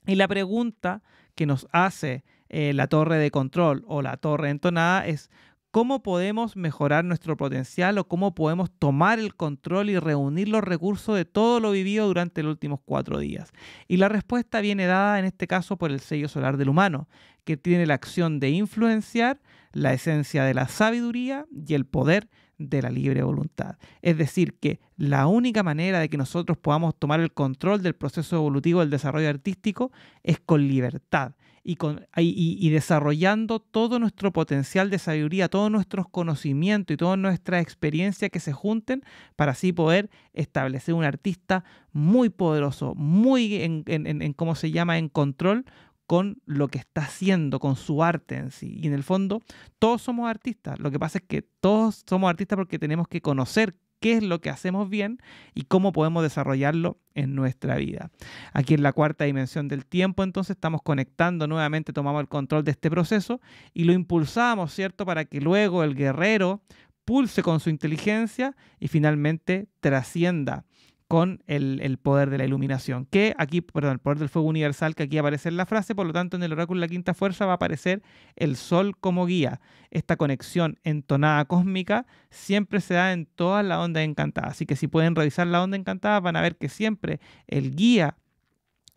Y la pregunta que nos hace eh, la torre de control o la torre entonada es cómo podemos mejorar nuestro potencial o cómo podemos tomar el control y reunir los recursos de todo lo vivido durante los últimos cuatro días. Y la respuesta viene dada en este caso por el sello solar del humano, que tiene la acción de influenciar la esencia de la sabiduría y el poder de la libre voluntad. Es decir, que la única manera de que nosotros podamos tomar el control del proceso evolutivo del desarrollo artístico es con libertad y, desarrollando todo nuestro potencial de sabiduría, todos nuestros conocimientos y toda nuestra experiencia que se junten para así poder establecer un artista muy poderoso, muy en, en cómo se llama, en control con lo que está haciendo, con su arte en sí. Y en el fondo, todos somos artistas. Lo que pasa es que todos somos artistas porque tenemos que conocer qué es lo que hacemos bien y cómo podemos desarrollarlo en nuestra vida. Aquí en la cuarta dimensión del tiempo, entonces estamos conectando nuevamente, tomamos el control de este proceso y lo impulsamos, ¿cierto? Para que luego el guerrero pulse con su inteligencia y finalmente trascienda con el, poder de la iluminación, que aquí, perdón, el poder del fuego universal que aquí aparece en la frase, por lo tanto en el oráculo de la quinta fuerza va a aparecer el sol como guía. Esta conexión entonada cósmica siempre se da en todas las ondas encantadas, así que si pueden revisar la onda encantada van a ver que siempre el guía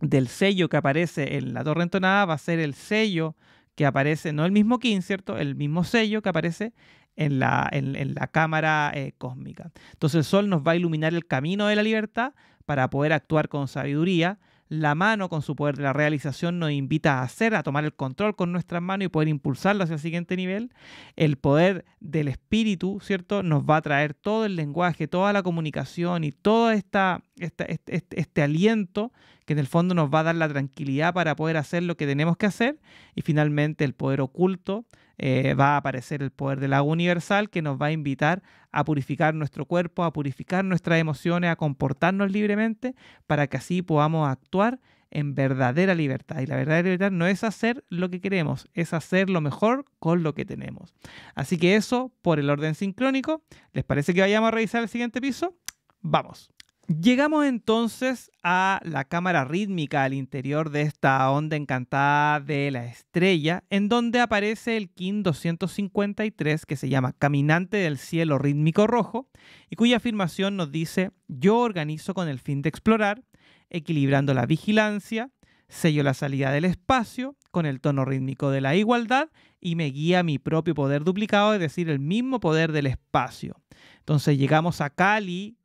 del sello que aparece en la torre entonada va a ser el sello que aparece, no el mismo kin, ¿cierto? El mismo sello que aparece en la, cámara eh, cósmica. Entonces el sol nos va a iluminar el camino de la libertad para poder actuar con sabiduría. La mano, con su poder de la realización, nos invita a hacer, a tomar el control con nuestras manos y poder impulsarlo hacia el siguiente nivel. El poder del espíritu, ¿cierto? Nos va a traer todo el lenguaje, toda la comunicación y todo esta, este, este, este aliento que en el fondo nos va a dar la tranquilidad para poder hacer lo que tenemos que hacer. Y finalmente el poder oculto eh, va a aparecer el poder de la universal que nos va a invitar a purificar nuestro cuerpo, a purificar nuestras emociones, a comportarnos libremente para que así podamos actuar en verdadera libertad. Y la verdadera libertad no es hacer lo que queremos, es hacer lo mejor con lo que tenemos. Así que eso por el orden sincrónico. ¿Les parece que vayamos a revisar el siguiente piso? Vamos. Llegamos entonces a la cámara rítmica al interior de esta onda encantada de la estrella, en donde aparece el KIN 253 que se llama Caminante del Cielo Rítmico Rojo y cuya afirmación nos dice, yo organizo con el fin de explorar, equilibrando la vigilancia, sello la salida del espacio con el tono rítmico de la igualdad y me guía mi propio poder duplicado, es decir, el mismo poder del espacio. Entonces llegamos a Cali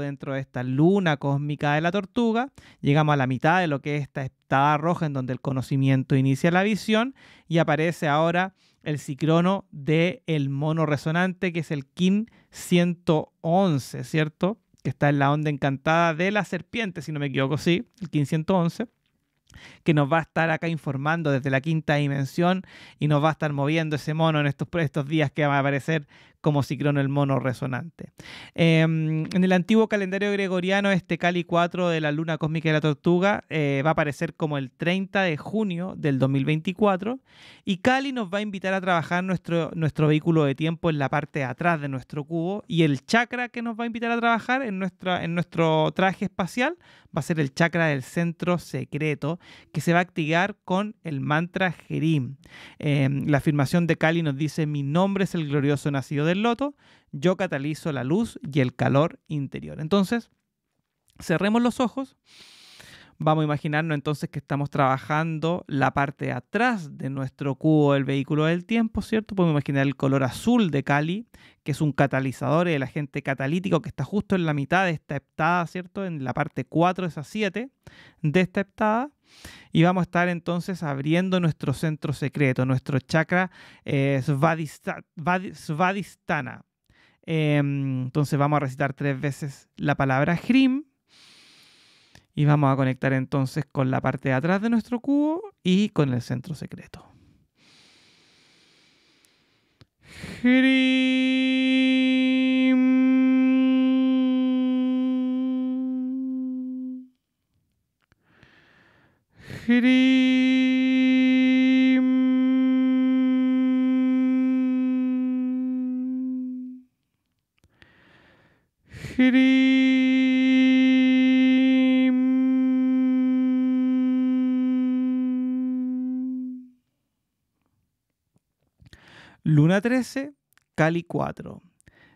dentro de esta luna cósmica de la tortuga, llegamos a la mitad de lo que es esta estada roja en donde el conocimiento inicia la visión y aparece ahora el cicrono del el mono resonante que es el KIN 111, ¿cierto? Que está en la onda encantada de la serpiente, si no me equivoco, sí, el KIN 111 que nos va a estar acá informando desde la quinta dimensión y nos va a estar moviendo ese mono en estos, estos días que va a aparecer como Cicrón el mono resonante. Em, en el antiguo calendario gregoriano, este Cali 4 de la luna cósmica de la tortuga eh, va a aparecer como el 30 de junio del 2024 y Cali nos va a invitar a trabajar nuestro, nuestro vehículo de tiempo en la parte de atrás de nuestro cubo y el chakra que nos va a invitar a trabajar en, nuestra, en nuestro traje espacial va a ser el chakra del centro secreto que se va a activar con el mantra Jerim. Em, la afirmación de Cali nos dice mi nombre es el glorioso nacido del loto, yo catalizo la luz y el calor interior. Entonces, cerremos los ojos vamos a imaginarnos entonces que estamos trabajando la parte de atrás de nuestro cubo del vehículo del tiempo, ¿cierto? Podemos imaginar el color azul de Cali, que es un catalizador, el agente catalítico que está justo en la mitad de esta heptada, ¿cierto? En la parte 4 de esa 7 de esta heptada. Y vamos a estar entonces abriendo nuestro centro secreto, nuestro chakra eh, em, entonces vamos a recitar tres veces la palabra Hrim y vamos a conectar entonces con la parte de atrás de nuestro cubo y con el centro secreto. Luna 13, Cali 4.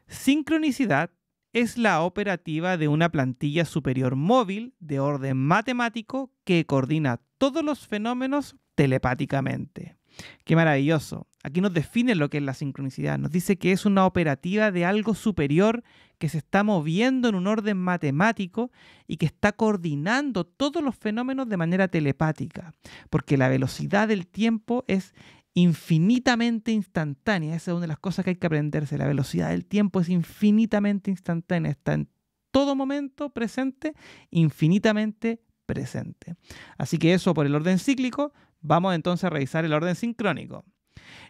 Sincronicidad es la operativa de una plantilla superior móvil de orden matemático que coordina todos los fenómenos telepáticamente. Qué maravilloso. Aquí nos define lo que es la sincronicidad. Nos dice que es una operativa de algo superior que se está moviendo en un orden matemático y que está coordinando todos los fenómenos de manera telepática, porque la velocidad del tiempo es infinitamente instantánea. Esa es una de las cosas que hay que aprenderse. La velocidad del tiempo es infinitamente instantánea. Está en todo momento presente, infinitamente presente. Así que eso por el orden cíclico. Vamos entonces a revisar el orden sincrónico.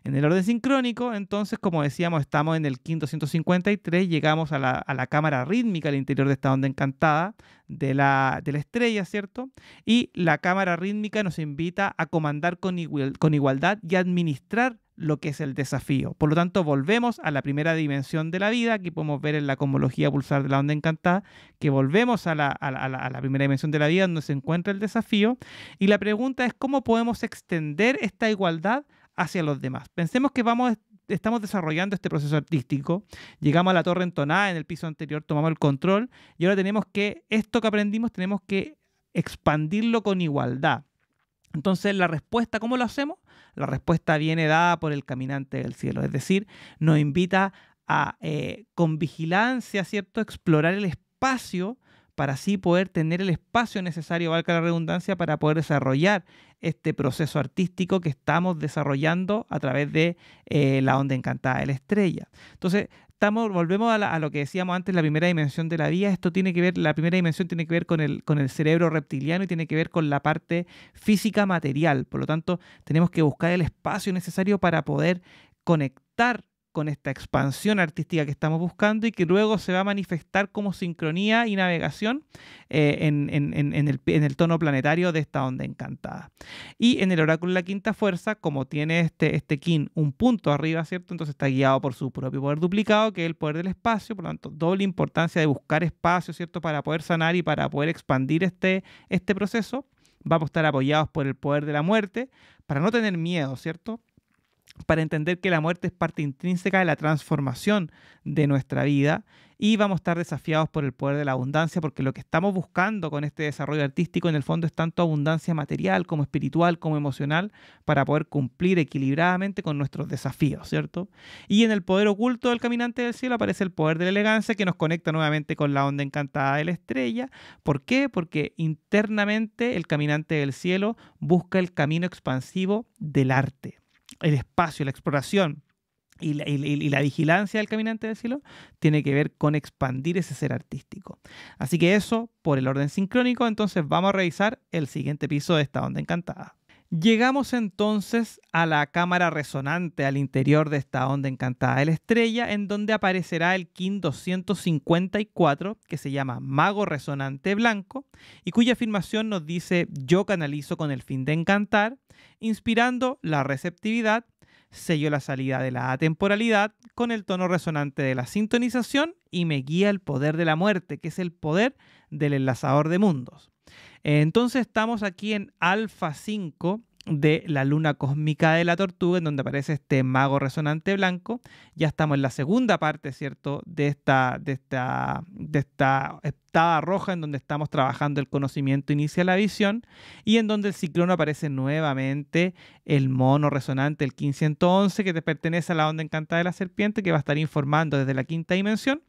En el orden sincrónico, entonces, como decíamos, estamos en el quinto 153, llegamos a la, cámara rítmica al interior de esta onda encantada de la, estrella, ¿cierto? Y la cámara rítmica nos invita a comandar con, igualdad y administrar lo que es el desafío. Por lo tanto, volvemos a la primera dimensión de la vida, aquí podemos ver en la cosmología pulsar de la onda encantada, que volvemos a la, primera dimensión de la vida donde se encuentra el desafío. Y la pregunta es cómo podemos extender esta igualdad hacia los demás. Pensemos que vamos, estamos desarrollando este proceso artístico, llegamos a la torre entonada en el piso anterior, tomamos el control y ahora tenemos que, esto que aprendimos, tenemos que expandirlo con igualdad. Entonces, la respuesta, ¿cómo lo hacemos? La respuesta viene dada por el caminante del cielo, es decir, nos invita a, eh, con vigilancia, ¿cierto?, explorar el espacio para así poder tener el espacio necesario, valga la redundancia, para poder desarrollar este proceso artístico que estamos desarrollando a través de eh, la onda encantada de la estrella. Entonces, Estamos, volvemos a, a, lo que decíamos antes, la primera dimensión de la vida. Esto tiene que ver, la primera dimensión tiene que ver con el, con el cerebro reptiliano y tiene que ver con la parte física material. Por lo tanto, tenemos que buscar el espacio necesario para poder conectar con esta expansión artística que estamos buscando y que luego se va a manifestar como sincronía y navegación eh, en, el, tono planetario de esta onda encantada. Y en el oráculo la quinta fuerza, como tiene este, este kin un punto arriba, ¿cierto? Entonces está guiado por su propio poder duplicado, que es el poder del espacio, por lo tanto, doble importancia de buscar espacio, ¿cierto? Para poder sanar y para poder expandir este, este proceso. Vamos a estar apoyados por el poder de la muerte, para no tener miedo, ¿cierto? para entender que la muerte es parte intrínseca de la transformación de nuestra vida y vamos a estar desafiados por el poder de la abundancia, porque lo que estamos buscando con este desarrollo artístico en el fondo es tanto abundancia material como espiritual, como emocional, para poder cumplir equilibradamente con nuestros desafíos, ¿cierto? Y en el poder oculto del caminante del cielo aparece el poder de la elegancia que nos conecta nuevamente con la onda encantada de la estrella. ¿Por qué? Porque internamente el caminante del cielo busca el camino expansivo del arte el espacio, la exploración y la, vigilancia del caminante de cielo tiene que ver con expandir ese ser artístico. Así que eso, por el orden sincrónico, entonces vamos a revisar el siguiente piso de esta onda encantada. Llegamos entonces a la cámara resonante al interior de esta onda encantada de la estrella, en donde aparecerá el KIN 254, que se llama Mago Resonante Blanco, y cuya afirmación nos dice: Yo canalizo con el fin de encantar, inspirando la receptividad, sello la salida de la atemporalidad con el tono resonante de la sintonización y me guía el poder de la muerte, que es el poder del enlazador de mundos. Entonces estamos aquí en alfa 5 de la luna cósmica de la tortuga, en donde aparece este mago resonante blanco. Ya estamos en la segunda parte, ¿cierto?, de esta, de esta, de esta roja, en donde estamos trabajando el conocimiento inicia la visión, y en donde el ciclón aparece nuevamente el mono resonante, el 1511, que te pertenece a la onda encantada de la serpiente, que va a estar informando desde la quinta dimensión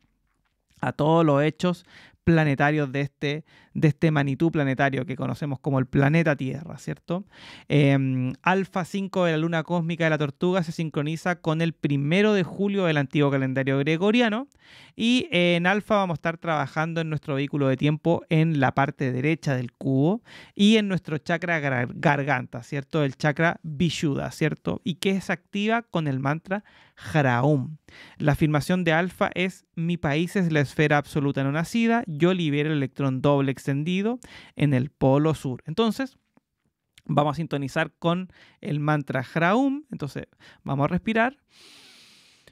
a todos los hechos planetarios de este, de este magnitud planetario que conocemos como el planeta Tierra, ¿cierto? Em, Alfa 5 de la luna cósmica de la tortuga se sincroniza con el primero de julio del antiguo calendario gregoriano y en Alfa vamos a estar trabajando en nuestro vehículo de tiempo en la parte derecha del cubo y en nuestro chakra garganta, ¿cierto? El chakra Vishuda, ¿cierto? Y que se activa con el mantra Jaraum. La afirmación de Alfa es mi país es la esfera absoluta no nacida, yo libero el electrón doble extendido en el polo sur. Entonces, vamos a sintonizar con el mantra Hraum. Entonces, vamos a respirar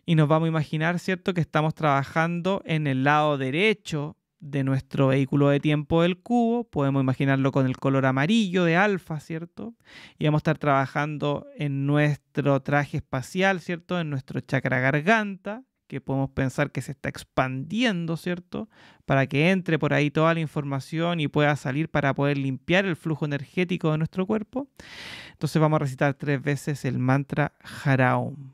y nos vamos a imaginar, ¿cierto?, que estamos trabajando en el lado derecho de nuestro vehículo de tiempo del cubo, podemos imaginarlo con el color amarillo de alfa, ¿cierto? Y vamos a estar trabajando en nuestro traje espacial, ¿cierto? En nuestro chakra garganta, que podemos pensar que se está expandiendo, ¿cierto? Para que entre por ahí toda la información y pueda salir para poder limpiar el flujo energético de nuestro cuerpo. Entonces vamos a recitar tres veces el mantra Haraum.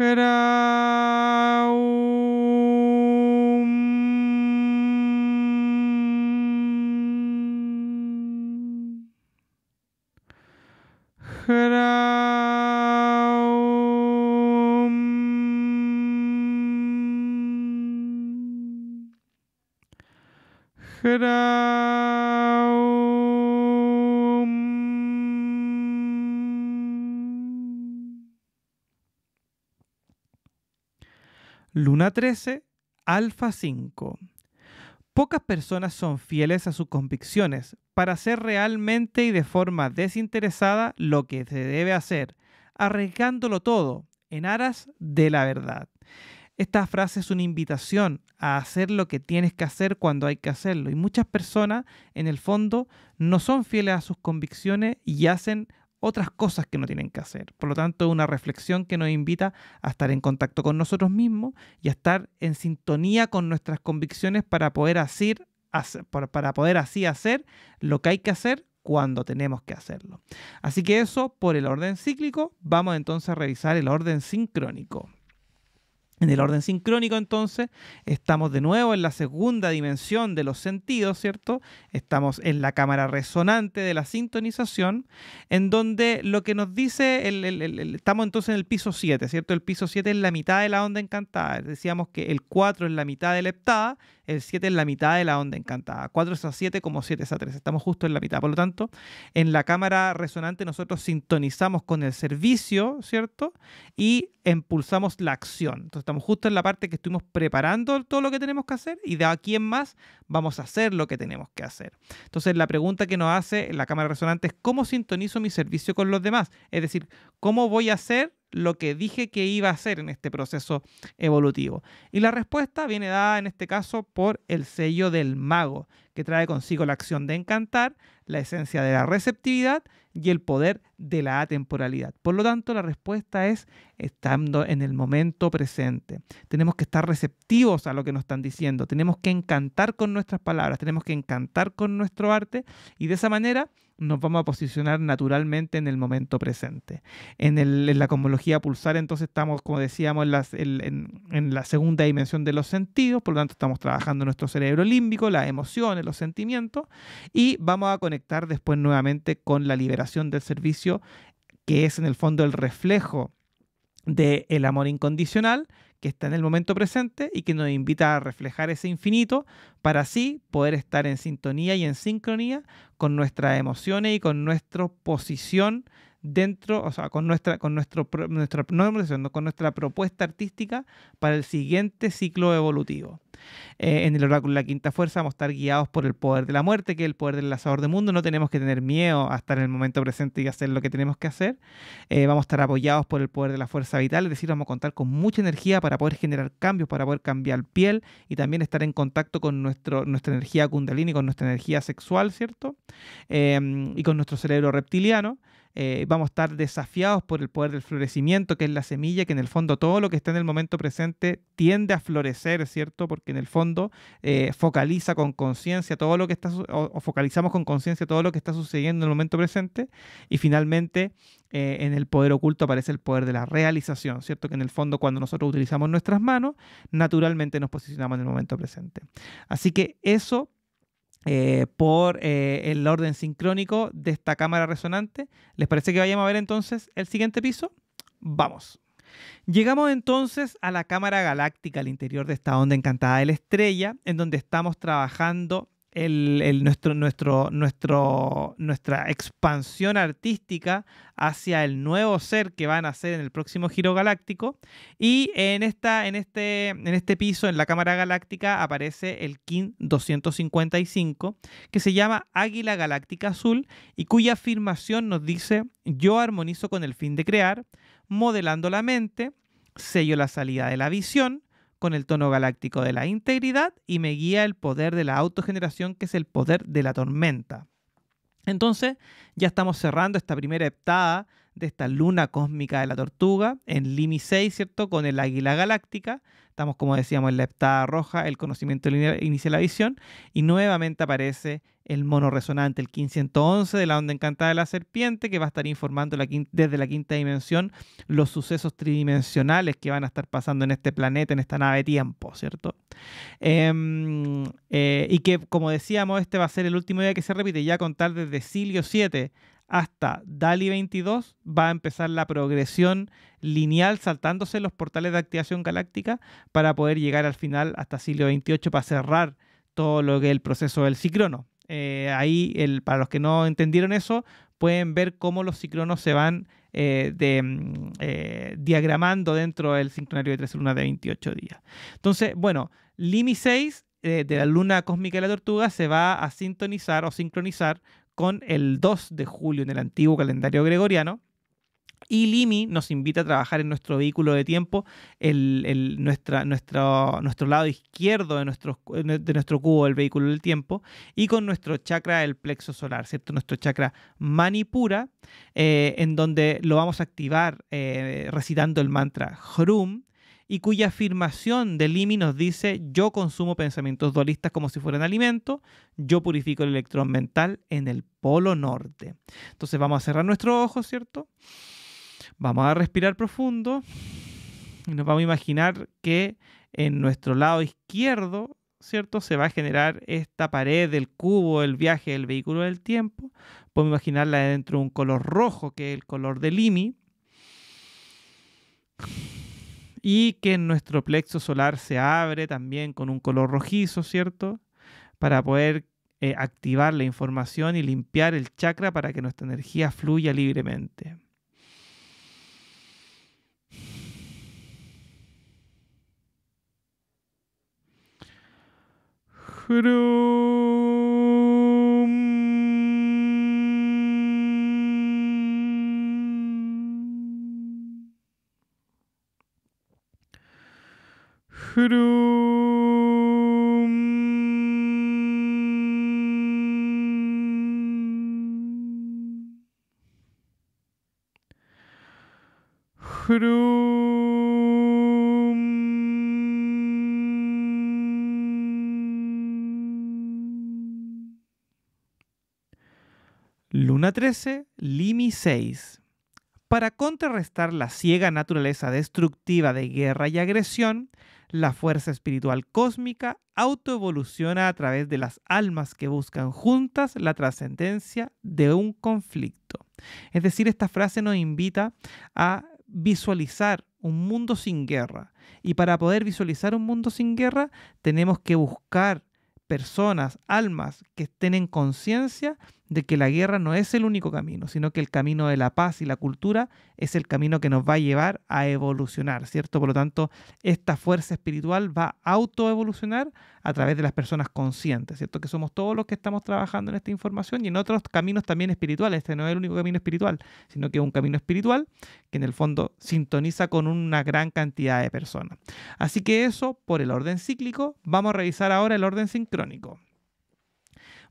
Haraum. Graum. Graum. Luna 13, Alfa 5. Pocas personas son fieles a sus convicciones para hacer realmente y de forma desinteresada lo que se debe hacer, arriesgándolo todo en aras de la verdad. Esta frase es una invitación a hacer lo que tienes que hacer cuando hay que hacerlo. Y muchas personas, en el fondo, no son fieles a sus convicciones y hacen otras cosas que no tienen que hacer. Por lo tanto, es una reflexión que nos invita a estar en contacto con nosotros mismos y a estar en sintonía con nuestras convicciones para poder así hacer, para poder así hacer lo que hay que hacer cuando tenemos que hacerlo. Así que eso por el orden cíclico, vamos entonces a revisar el orden sincrónico. En el orden sincrónico, entonces, estamos de nuevo en la segunda dimensión de los sentidos, ¿cierto? Estamos en la cámara resonante de la sintonización, en donde lo que nos dice, estamos entonces en el piso 7, ¿cierto? El piso 7 es la mitad de la onda encantada. Decíamos que el 4 es la mitad de la heptada, el 7 es la mitad de la onda encantada. 4 es a 7 como 7 es a 3. Estamos justo en la mitad. Por lo tanto, en la cámara resonante nosotros sintonizamos con el servicio, ¿cierto? Y impulsamos la acción. Entonces, estamos justo en la parte que estuvimos preparando todo lo que tenemos que hacer y de aquí en más vamos a hacer lo que tenemos que hacer. Entonces la pregunta que nos hace la cámara resonante es cómo sintonizo mi servicio con los demás, es decir, cómo voy a hacer lo que dije que iba a hacer en este proceso evolutivo. Y la respuesta viene dada en este caso por el sello del mago, que trae consigo la acción de encantar, la esencia de la receptividad y el poder de la atemporalidad. Por lo tanto, la respuesta es estando en el momento presente. Tenemos que estar receptivos a lo que nos están diciendo, tenemos que encantar con nuestras palabras, tenemos que encantar con nuestro arte y de esa manera nos vamos a posicionar naturalmente en el momento presente. En, la cosmología pulsar, entonces estamos, como decíamos, en, la segunda dimensión de los sentidos, por lo tanto estamos trabajando nuestro cerebro límbico, las emociones, los sentimientos, y vamos a conectar después nuevamente con la liberación del servicio, que es en el fondo el reflejo del el amor incondicional, que está en el momento presente y que nos invita a reflejar ese infinito para así poder estar en sintonía y en sincronía con nuestras emociones y con nuestra posición dentro, o sea, con nuestra, con nuestro, nuestra, no, con nuestra propuesta artística para el siguiente ciclo evolutivo. Eh, en el oráculo la quinta fuerza vamos a estar guiados por el poder de la muerte, que es el poder del lanzador de mundo. No tenemos que tener miedo a estar en el momento presente y hacer lo que tenemos que hacer. Eh, vamos a estar apoyados por el poder de la fuerza vital, es decir, vamos a contar con mucha energía para poder generar cambios, para poder cambiar piel y también estar en contacto con nuestro, nuestra energía kundalini, con nuestra energía sexual, ¿cierto? Eh, y con nuestro cerebro reptiliano. Eh, vamos a estar desafiados por el poder del florecimiento, que es la semilla, que en el fondo todo lo que está en el momento presente tiende a florecer, ¿cierto? Porque en el fondo eh, focaliza con conciencia todo lo que está, o, focalizamos con conciencia todo lo que está sucediendo en el momento presente y finalmente eh, en el poder oculto aparece el poder de la realización, ¿cierto? Que en el fondo cuando nosotros utilizamos nuestras manos, naturalmente nos posicionamos en el momento presente. Así que eso eh, por eh, el orden sincrónico de esta cámara resonante. ¿Les parece que vayamos a ver entonces el siguiente piso? Vamos. Llegamos entonces a la cámara galáctica al interior de esta onda encantada de la estrella, en donde estamos trabajando nuestra expansión artística hacia el nuevo ser que van a hacer en el próximo giro galáctico. Y en, este, en este piso, en la cámara galáctica, aparece el King 255, que se llama Águila Galáctica Azul y cuya afirmación nos dice: Yo armonizo con el fin de crear, modelando la mente, sello la salida de la visión con el tono galáctico de la integridad y me guía el poder de la autogeneración, que es el poder de la tormenta. Entonces, ya estamos cerrando esta primera etapa esta luna cósmica de la tortuga, en Limi 6, ¿cierto? Con el águila galáctica, estamos como decíamos en la heptada roja, el conocimiento lineal inicia la visión, y nuevamente aparece el mono resonante, el 1511 de la onda encantada de la serpiente, que va a estar informando desde la quinta dimensión los sucesos tridimensionales que van a estar pasando en este planeta, en esta nave tiempo, ¿cierto? Em, eh, y que, como decíamos, este va a ser el último día que se repite, ya contar desde Silio 7 hasta DALI 22 va a empezar la progresión lineal saltándose los portales de activación galáctica para poder llegar al final hasta siglo 28 para cerrar todo lo que es el proceso del ciclono. Eh, ahí, para los que no entendieron eso, pueden ver cómo los cicronos se van eh, mm, eh, diagramando dentro del sincronario de tres lunas de 28 días. Entonces, bueno, LIMI 6 de la luna cósmica de la tortuga se va a sintonizar o sincronizar con el 2 de julio en el antiguo calendario gregoriano. Y Limi nos invita a trabajar en nuestro vehículo de tiempo, el, nuestra, nuestro, nuestro lado izquierdo de nuestro, de nuestro cubo el vehículo del tiempo y con nuestro chakra el plexo solar, ¿cierto? Nuestro chakra manipura, eh, en donde lo vamos a activar eh, recitando el mantra Hrum, y cuya afirmación de Limi nos dice yo consumo pensamientos dualistas como si fueran alimento, yo purifico el electrón mental en el polo norte. Entonces vamos a cerrar nuestros ojos, ¿cierto? Vamos a respirar profundo y nos vamos a imaginar que en nuestro lado izquierdo, ¿cierto? Se va a generar esta pared del cubo, el viaje el vehículo del tiempo. Podemos imaginarla dentro de un color rojo, que es el color de Limi y que nuestro plexo solar se abre también con un color rojizo, ¿cierto? Para poder eh, activar la información y limpiar el chakra para que nuestra energía fluya libremente. Luna 13, Limi 6. Para contrarrestar la ciega naturaleza destructiva de guerra y agresión, la fuerza espiritual cósmica autoevoluciona a través de las almas que buscan juntas la trascendencia de un conflicto. Es decir, esta frase nos invita a visualizar un mundo sin guerra. Y para poder visualizar un mundo sin guerra, tenemos que buscar personas, almas que estén en conciencia de que la guerra no es el único camino, sino que el camino de la paz y la cultura es el camino que nos va a llevar a evolucionar, ¿cierto? Por lo tanto, esta fuerza espiritual va a autoevolucionar a través de las personas conscientes, ¿cierto? Que somos todos los que estamos trabajando en esta información y en otros caminos también espirituales. Este no es el único camino espiritual, sino que es un camino espiritual que en el fondo sintoniza con una gran cantidad de personas. Así que eso, por el orden cíclico, vamos a revisar ahora el orden sincrónico.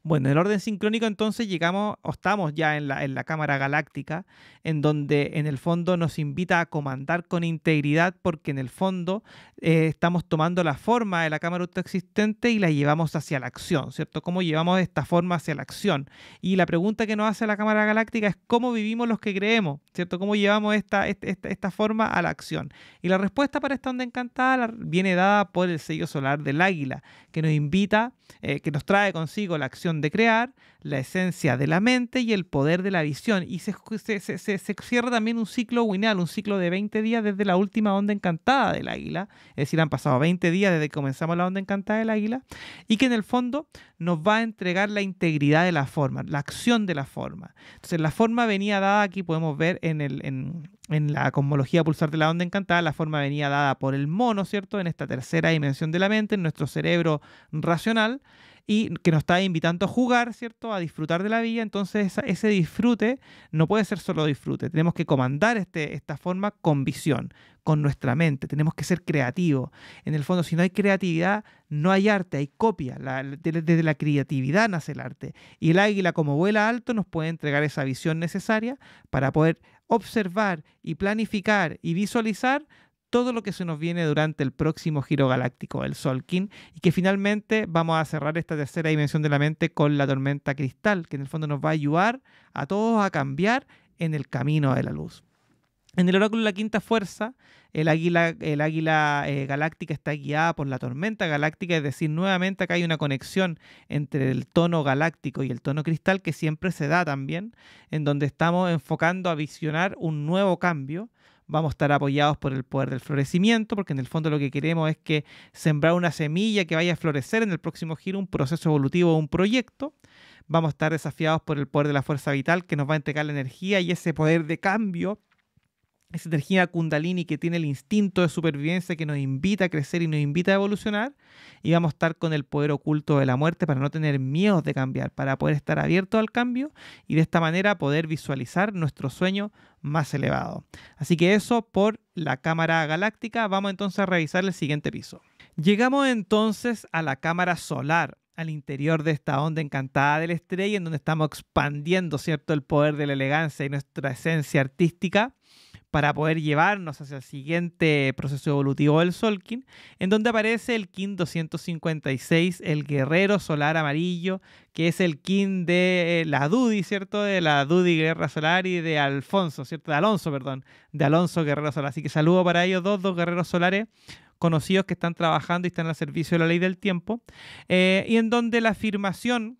Bueno, en el orden sincrónico entonces llegamos o estamos ya en la, en la Cámara Galáctica, en donde en el fondo nos invita a comandar con integridad porque en el fondo eh, estamos tomando la forma de la Cámara Autoexistente y la llevamos hacia la acción, ¿cierto? ¿Cómo llevamos esta forma hacia la acción? Y la pregunta que nos hace la Cámara Galáctica es cómo vivimos los que creemos, ¿cierto? ¿Cómo llevamos esta, esta, forma a la acción? Y la respuesta para esta onda encantada viene dada por el sello solar del águila, que nos invita, eh, que nos trae consigo la acción de crear, la esencia de la mente y el poder de la visión. Y se, se, cierra también un ciclo guineal, un ciclo de 20 días desde la última onda encantada del águila. Es decir, han pasado 20 días desde que comenzamos la onda encantada del águila. Y que en el fondo nos va a entregar la integridad de la forma, la acción de la forma. Entonces, la forma venía dada, aquí podemos ver en, en la cosmología pulsar de la onda encantada, la forma venía dada por el mono, ¿cierto? En esta tercera dimensión de la mente, en nuestro cerebro racional y que nos está invitando a jugar, ¿cierto? A disfrutar de la vida. Entonces ese disfrute no puede ser solo disfrute. Tenemos que comandar este, esta forma con visión, con nuestra mente. Tenemos que ser creativos. En el fondo, si no hay creatividad, no hay arte, hay copia. La, desde, desde la creatividad nace el arte. Y el águila, como vuela alto, nos puede entregar esa visión necesaria para poder observar y planificar y visualizar todo lo que se nos viene durante el próximo giro galáctico, el Solkin, y que finalmente vamos a cerrar esta tercera dimensión de la mente con la tormenta cristal, que en el fondo nos va a ayudar a todos a cambiar en el camino de la luz. En el oráculo de la quinta fuerza, el águila, el águila eh, galáctica está guiada por la tormenta galáctica, es decir, nuevamente acá hay una conexión entre el tono galáctico y el tono cristal que siempre se da también, en donde estamos enfocando a visionar un nuevo cambio vamos a estar apoyados por el poder del florecimiento, porque en el fondo lo que queremos es que sembrar una semilla que vaya a florecer en el próximo giro, un proceso evolutivo o un proyecto. Vamos a estar desafiados por el poder de la fuerza vital que nos va a entregar la energía y ese poder de cambio esa energía kundalini que tiene el instinto de supervivencia que nos invita a crecer y nos invita a evolucionar, y vamos a estar con el poder oculto de la muerte para no tener miedo de cambiar, para poder estar abierto al cambio y de esta manera poder visualizar nuestro sueño más elevado. Así que eso por la cámara galáctica, vamos entonces a revisar el siguiente piso. Llegamos entonces a la cámara solar al interior de esta onda encantada de la estrella, en donde estamos expandiendo, ¿cierto?, el poder de la elegancia y nuestra esencia artística para poder llevarnos hacia el siguiente proceso evolutivo del Solkin, en donde aparece el Kin 256, el guerrero solar amarillo, que es el King de la Dudi, ¿cierto? De la Dudi Guerra Solar y de Alfonso, ¿cierto? De Alonso, perdón, de Alonso Guerrero Solar. Así que saludo para ellos dos, dos guerreros solares conocidos que están trabajando y están al servicio de la ley del tiempo, eh, y en donde la afirmación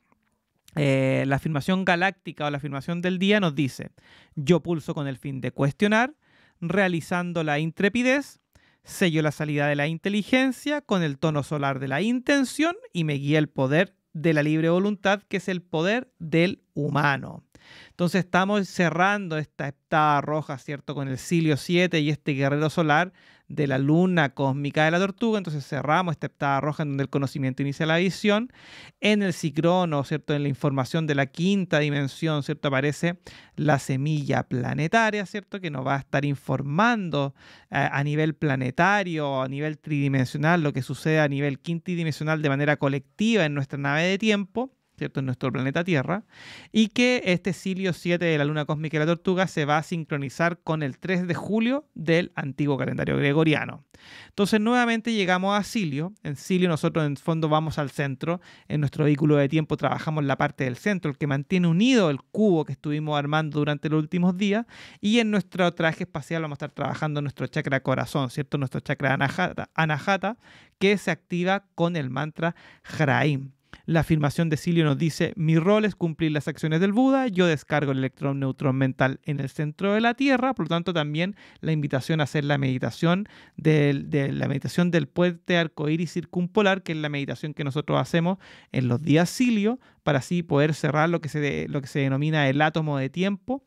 eh, la afirmación galáctica o la afirmación del día nos dice, yo pulso con el fin de cuestionar, realizando la intrepidez, sello la salida de la inteligencia con el tono solar de la intención y me guía el poder de la libre voluntad, que es el poder del humano. Entonces estamos cerrando esta etapa roja, ¿cierto? Con el Silio 7 y este guerrero solar de la luna cósmica de la tortuga. Entonces cerramos esta etapa roja en donde el conocimiento inicia la visión. En el cicrono, ¿cierto? En la información de la quinta dimensión, ¿cierto? Aparece la semilla planetaria, ¿cierto? Que nos va a estar informando eh, a nivel planetario, a nivel tridimensional, lo que sucede a nivel quintidimensional de manera colectiva en nuestra nave de tiempo en nuestro planeta Tierra, y que este Silio 7 de la luna cósmica y la tortuga se va a sincronizar con el 3 de julio del antiguo calendario gregoriano. Entonces nuevamente llegamos a Silio, en Silio nosotros en el fondo vamos al centro, en nuestro vehículo de tiempo trabajamos la parte del centro, el que mantiene unido el cubo que estuvimos armando durante los últimos días, y en nuestro traje espacial vamos a estar trabajando nuestro chakra corazón, ¿cierto? nuestro chakra anahata, anahata que se activa con el mantra Hraim. La afirmación de Silio nos dice, mi rol es cumplir las acciones del Buda, yo descargo el electrón neutro mental en el centro de la Tierra, por lo tanto también la invitación a hacer la meditación del, de la meditación del puente arcoíris circumpolar, que es la meditación que nosotros hacemos en los días Silio, para así poder cerrar lo que se, lo que se denomina el átomo de tiempo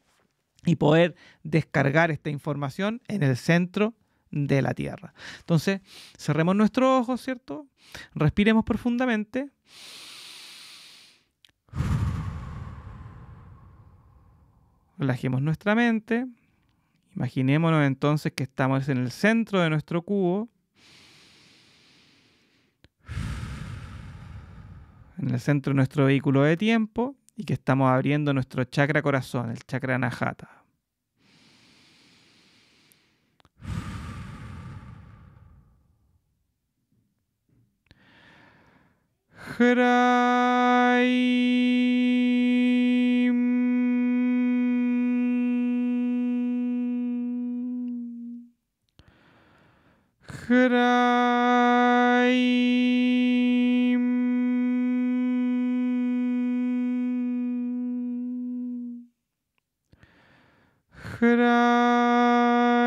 y poder descargar esta información en el centro de la Tierra. Entonces, cerremos nuestros ojos, ¿cierto? Respiremos profundamente. Relajemos nuestra mente. Imaginémonos entonces que estamos en el centro de nuestro cubo. En el centro de nuestro vehículo de tiempo y que estamos abriendo nuestro chakra corazón, el chakra anahata Hraim. Hraim.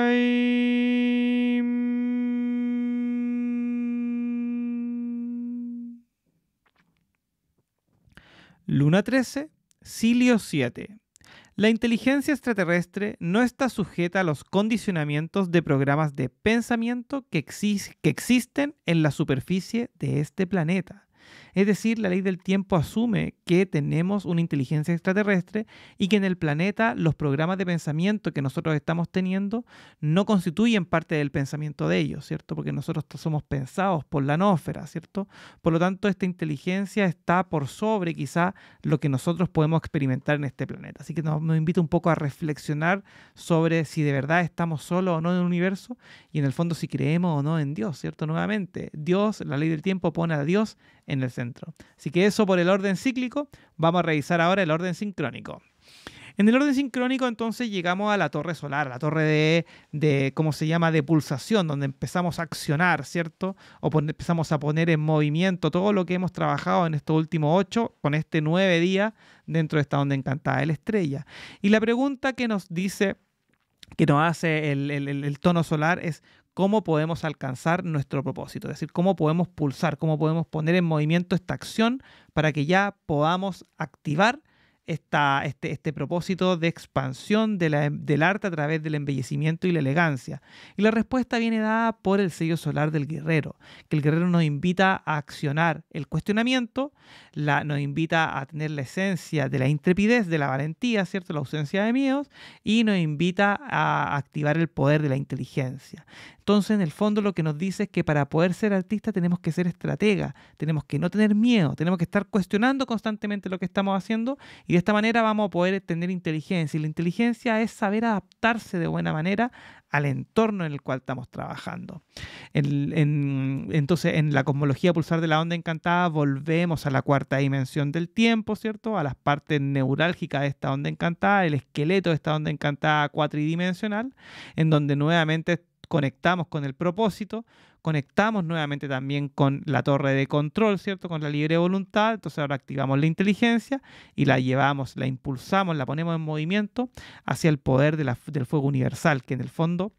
Luna 13, Cilio 7. La inteligencia extraterrestre no está sujeta a los condicionamientos de programas de pensamiento que, existen en la superficie de este planeta. Es decir, la ley del tiempo asume que tenemos una inteligencia extraterrestre y que en el planeta los programas de pensamiento que nosotros estamos teniendo no constituyen parte del pensamiento de ellos, ¿cierto? Porque nosotros somos pensados por la nósfera, ¿cierto? Por lo tanto, esta inteligencia está por sobre quizá lo que nosotros podemos experimentar en este planeta. Así que nos, invita un poco a reflexionar sobre si de verdad estamos solos o no en el universo y en el fondo si creemos o no en Dios, ¿cierto? Nuevamente, Dios, la ley del tiempo pone a Dios en el centro Así que eso por el orden cíclico, vamos a revisar ahora el orden sincrónico. En el orden sincrónico entonces llegamos a la torre solar, la torre de, de ¿cómo se llama?, de pulsación, donde empezamos a accionar, ¿cierto? O empezamos a poner en movimiento todo lo que hemos trabajado en estos últimos ocho, con este nueve días dentro de esta onda encantada de la estrella. Y la pregunta que nos dice, que nos hace el, el tono solar es, cómo podemos alcanzar nuestro propósito, es decir, cómo podemos pulsar, cómo podemos poner en movimiento esta acción para que ya podamos activar esta, este, este propósito de expansión del arte a través del embellecimiento y la elegancia. Y la respuesta viene dada por el sello solar del guerrero, que el guerrero nos invita a accionar el cuestionamiento, nos invita a tener la esencia de la intrepidez, de la valentía, ¿cierto? la ausencia de miedos, y nos invita a activar el poder de la inteligencia. Entonces, en el fondo lo que nos dice es que para poder ser artista tenemos que ser estratega, tenemos que no tener miedo, tenemos que estar cuestionando constantemente lo que estamos haciendo y de esta manera vamos a poder tener inteligencia. Y la inteligencia es saber adaptarse de buena manera al entorno en el cual estamos trabajando. entonces, en la cosmología pulsar de la onda encantada, volvemos a la cuarta dimensión del tiempo, ¿cierto? A las partes neurálgicas de esta onda encantada, el esqueleto de esta onda encantada cuatridimensional, en donde nuevamente conectamos con el propósito, conectamos nuevamente también con la torre de control, ¿cierto? Con la libre voluntad, entonces ahora activamos la inteligencia y la llevamos, la impulsamos, la ponemos en movimiento hacia el poder del fuego universal, que en el fondo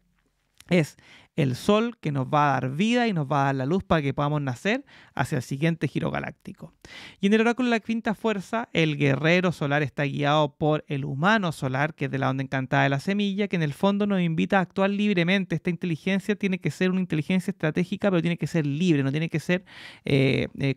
es el Sol que nos va a dar vida y nos va a dar la luz para que podamos nacer hacia el siguiente giro galáctico. Y en el oráculo de la quinta fuerza, el guerrero solar está guiado por el humano solar, que es de la onda encantada de la semilla, que en el fondo nos invita a actuar libremente. Esta inteligencia tiene que ser una inteligencia estratégica, pero tiene que ser libre, no tiene que ser eh, eh,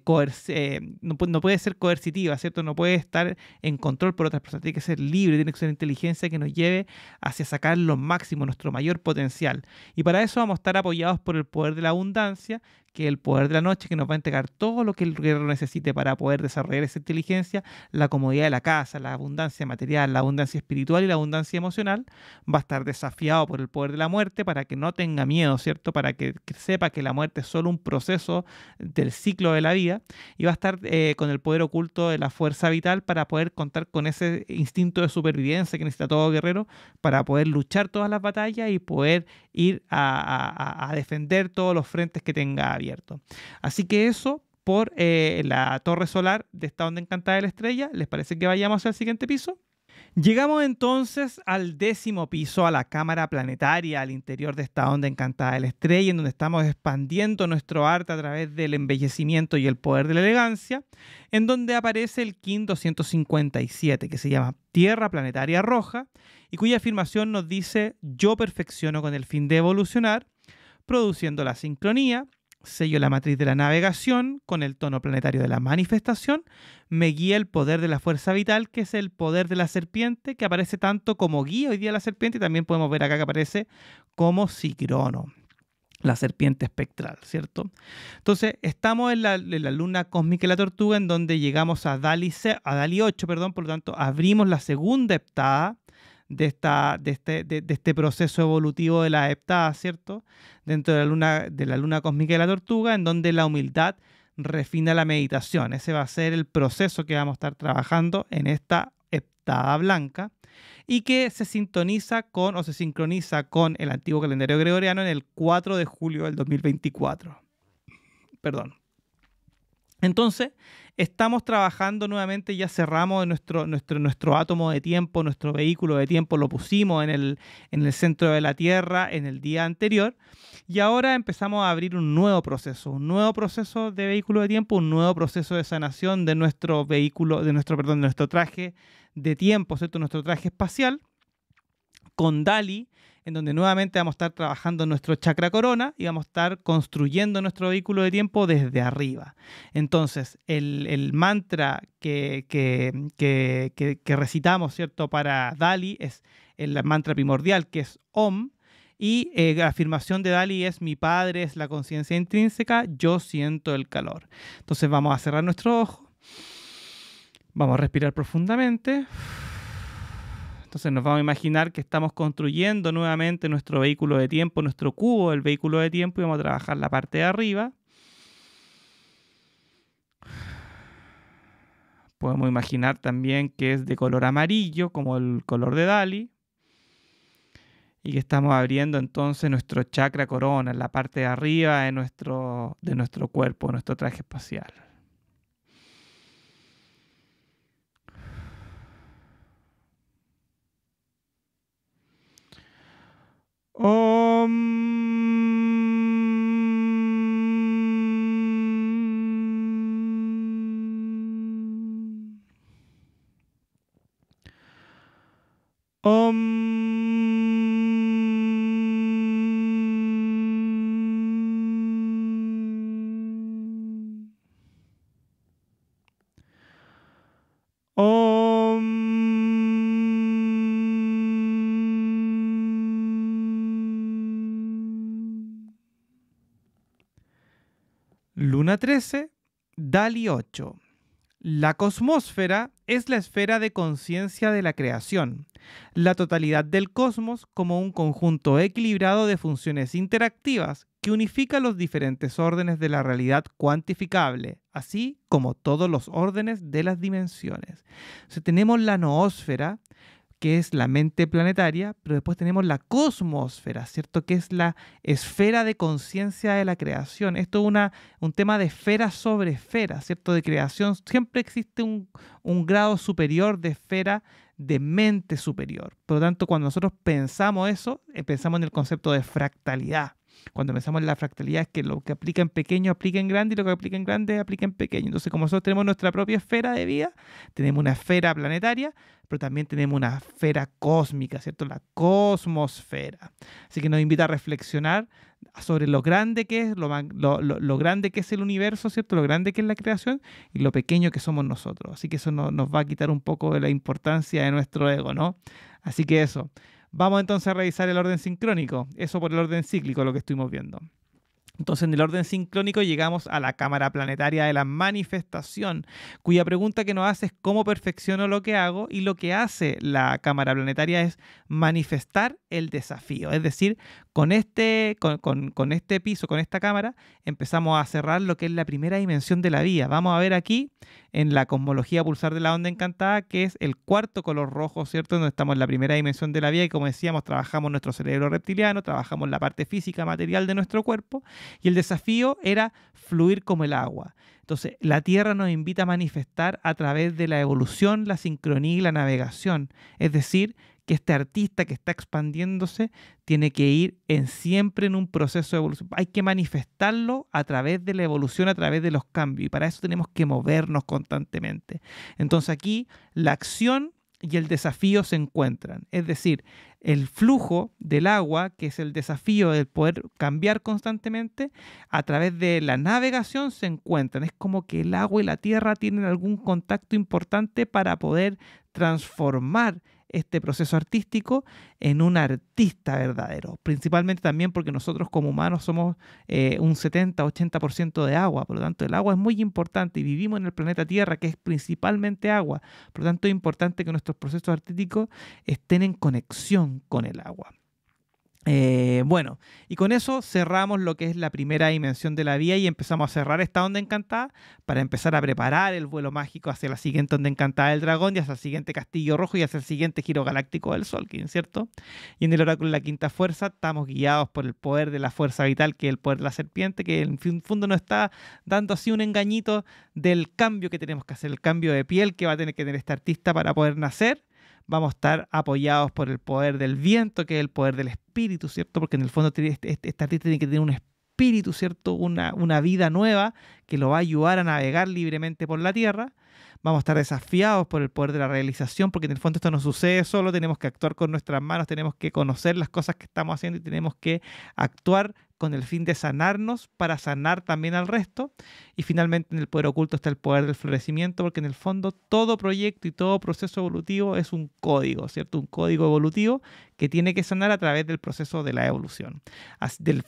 eh, no, puede ser coercitiva, ¿cierto? No puede estar en control por otras personas, tiene que ser libre, tiene que ser inteligencia que nos lleve hacia sacar lo máximo, nuestro mayor potencial. Y para eso estar apoyados por el poder de la abundancia, que el poder de la noche, que nos va a entregar todo lo que el guerrero necesite para poder desarrollar esa inteligencia, la comodidad de la casa, la abundancia material, la abundancia espiritual y la abundancia emocional, va a estar desafiado por el poder de la muerte para que no tenga miedo, ¿cierto? Para que, sepa que la muerte es solo un proceso del ciclo de la vida y va a estar eh, con el poder oculto de la fuerza vital para poder contar con ese instinto de supervivencia que necesita todo guerrero para poder luchar todas las batallas y poder ir a, defender todos los frentes que tenga Así que eso por eh, la torre solar de esta onda encantada de la estrella. ¿Les parece que vayamos al siguiente piso? Llegamos entonces al décimo piso, a la cámara planetaria, al interior de esta onda encantada de la estrella, en donde estamos expandiendo nuestro arte a través del embellecimiento y el poder de la elegancia, en donde aparece el KIN 257, que se llama Tierra Planetaria Roja, y cuya afirmación nos dice yo perfecciono con el fin de evolucionar, produciendo la sincronía, sello la matriz de la navegación, con el tono planetario de la manifestación, me guía el poder de la fuerza vital, que es el poder de la serpiente, que aparece tanto como guía hoy día la serpiente, y también podemos ver acá que aparece como cicrono, la serpiente espectral, ¿cierto? Entonces, estamos en la, luna cósmica y la tortuga, en donde llegamos a Dali, a 8, perdón, por lo tanto, abrimos la segunda heptada, de, esta, este, de, este, proceso evolutivo de la heptada, ¿cierto? Dentro de la, luna, de la luna cósmica de la tortuga, en donde la humildad refina la meditación. Ese va a ser el proceso que vamos a estar trabajando en esta heptada blanca y que se sintoniza con o se sincroniza con el antiguo calendario gregoriano en el 4 de julio del 2024. Perdón. Entonces, Estamos trabajando nuevamente, ya cerramos nuestro, nuestro, nuestro átomo de tiempo, nuestro vehículo de tiempo, lo pusimos en el, en el centro de la Tierra en el día anterior. Y ahora empezamos a abrir un nuevo proceso, un nuevo proceso de vehículo de tiempo, un nuevo proceso de sanación de nuestro vehículo, de nuestro, perdón, de nuestro traje de tiempo, ¿cierto? Nuestro traje espacial con Dali en donde nuevamente vamos a estar trabajando nuestro chakra corona y vamos a estar construyendo nuestro vehículo de tiempo desde arriba. Entonces, el, mantra que, recitamos, ¿cierto?, para Dali es el mantra primordial, que es Om, y eh, la afirmación de Dali es mi padre es la conciencia intrínseca, yo siento el calor. Entonces vamos a cerrar nuestro ojo. Vamos a respirar profundamente. Entonces nos vamos a imaginar que estamos construyendo nuevamente nuestro vehículo de tiempo, nuestro cubo del vehículo de tiempo y vamos a trabajar la parte de arriba. Podemos imaginar también que es de color amarillo, como el color de Dali. Y que estamos abriendo entonces nuestro chakra corona, en la parte de arriba de nuestro, de nuestro cuerpo, nuestro traje espacial. Um. Um. 13, Dali 8. La cosmósfera es la esfera de conciencia de la creación, la totalidad del cosmos como un conjunto equilibrado de funciones interactivas que unifica los diferentes órdenes de la realidad cuantificable, así como todos los órdenes de las dimensiones. si tenemos la noósfera, que es la mente planetaria, pero después tenemos la cosmosfera, ¿cierto? Que es la esfera de conciencia de la creación. Esto es un tema de esfera sobre esfera, ¿cierto? De creación. Siempre existe un, un grado superior de esfera de mente superior. Por lo tanto, cuando nosotros pensamos eso, eh, pensamos en el concepto de fractalidad. Cuando pensamos en la fractalidad es que lo que aplica en pequeño aplica en grande y lo que aplica en grande aplica en pequeño. Entonces, como nosotros tenemos nuestra propia esfera de vida, tenemos una esfera planetaria, pero también tenemos una esfera cósmica, ¿cierto? La cosmosfera. Así que nos invita a reflexionar sobre lo grande que es, lo, lo, grande que es el universo, ¿cierto? Lo grande que es la creación y lo pequeño que somos nosotros. Así que eso nos va a quitar un poco de la importancia de nuestro ego, ¿no? Así que eso. Vamos entonces a revisar el orden sincrónico, eso por el orden cíclico, lo que estuvimos viendo. Entonces, en el orden sincrónico llegamos a la cámara planetaria de la manifestación, cuya pregunta que nos hace es cómo perfecciono lo que hago y lo que hace la cámara planetaria es manifestar el desafío. Es decir, con este, con, este piso, con esta cámara, empezamos a cerrar lo que es la primera dimensión de la vía. Vamos a ver aquí en la cosmología pulsar de la onda encantada, que es el cuarto color rojo, ¿cierto? Donde estamos en la primera dimensión de la vía y como decíamos, trabajamos nuestro cerebro reptiliano, trabajamos la parte física, material de nuestro cuerpo y el desafío era fluir como el agua. Entonces, la Tierra nos invita a manifestar a través de la evolución, la sincronía y la navegación. Es decir, que este artista que está expandiéndose tiene que ir en siempre en un proceso de evolución. Hay que manifestarlo a través de la evolución, a través de los cambios. Y para eso tenemos que movernos constantemente. Entonces aquí la acción y el desafío se encuentran. Es decir, el flujo del agua, que es el desafío del poder cambiar constantemente, a través de la navegación se encuentran. Es como que el agua y la tierra tienen algún contacto importante para poder transformar este proceso artístico en un artista verdadero, principalmente también porque nosotros como humanos somos eh, un 70-80% de agua, por lo tanto el agua es muy importante y vivimos en el planeta Tierra que es principalmente agua, por lo tanto es importante que nuestros procesos artísticos estén en conexión con el agua. Eh, bueno, y con eso cerramos lo que es la primera dimensión de la vía y empezamos a cerrar esta onda encantada para empezar a preparar el vuelo mágico hacia la siguiente onda encantada del dragón y hacia el siguiente castillo rojo y hacia el siguiente giro galáctico del sol, ¿cierto? Y en el oráculo de la quinta fuerza estamos guiados por el poder de la fuerza vital, que es el poder de la serpiente, que en el fondo nos está dando así un engañito del cambio que tenemos que hacer, el cambio de piel que va a tener que tener este artista para poder nacer vamos a estar apoyados por el poder del viento, que es el poder del espíritu, ¿cierto? Porque en el fondo este, este, este, artista tiene que tener un espíritu, ¿cierto? Una, una vida nueva que lo va a ayudar a navegar libremente por la tierra vamos a estar desafiados por el poder de la realización, porque en el fondo esto no sucede solo, tenemos que actuar con nuestras manos, tenemos que conocer las cosas que estamos haciendo y tenemos que actuar con el fin de sanarnos para sanar también al resto. Y finalmente en el poder oculto está el poder del florecimiento, porque en el fondo todo proyecto y todo proceso evolutivo es un código, ¿cierto? Un código evolutivo que tiene que sanar a través del proceso de la evolución, del,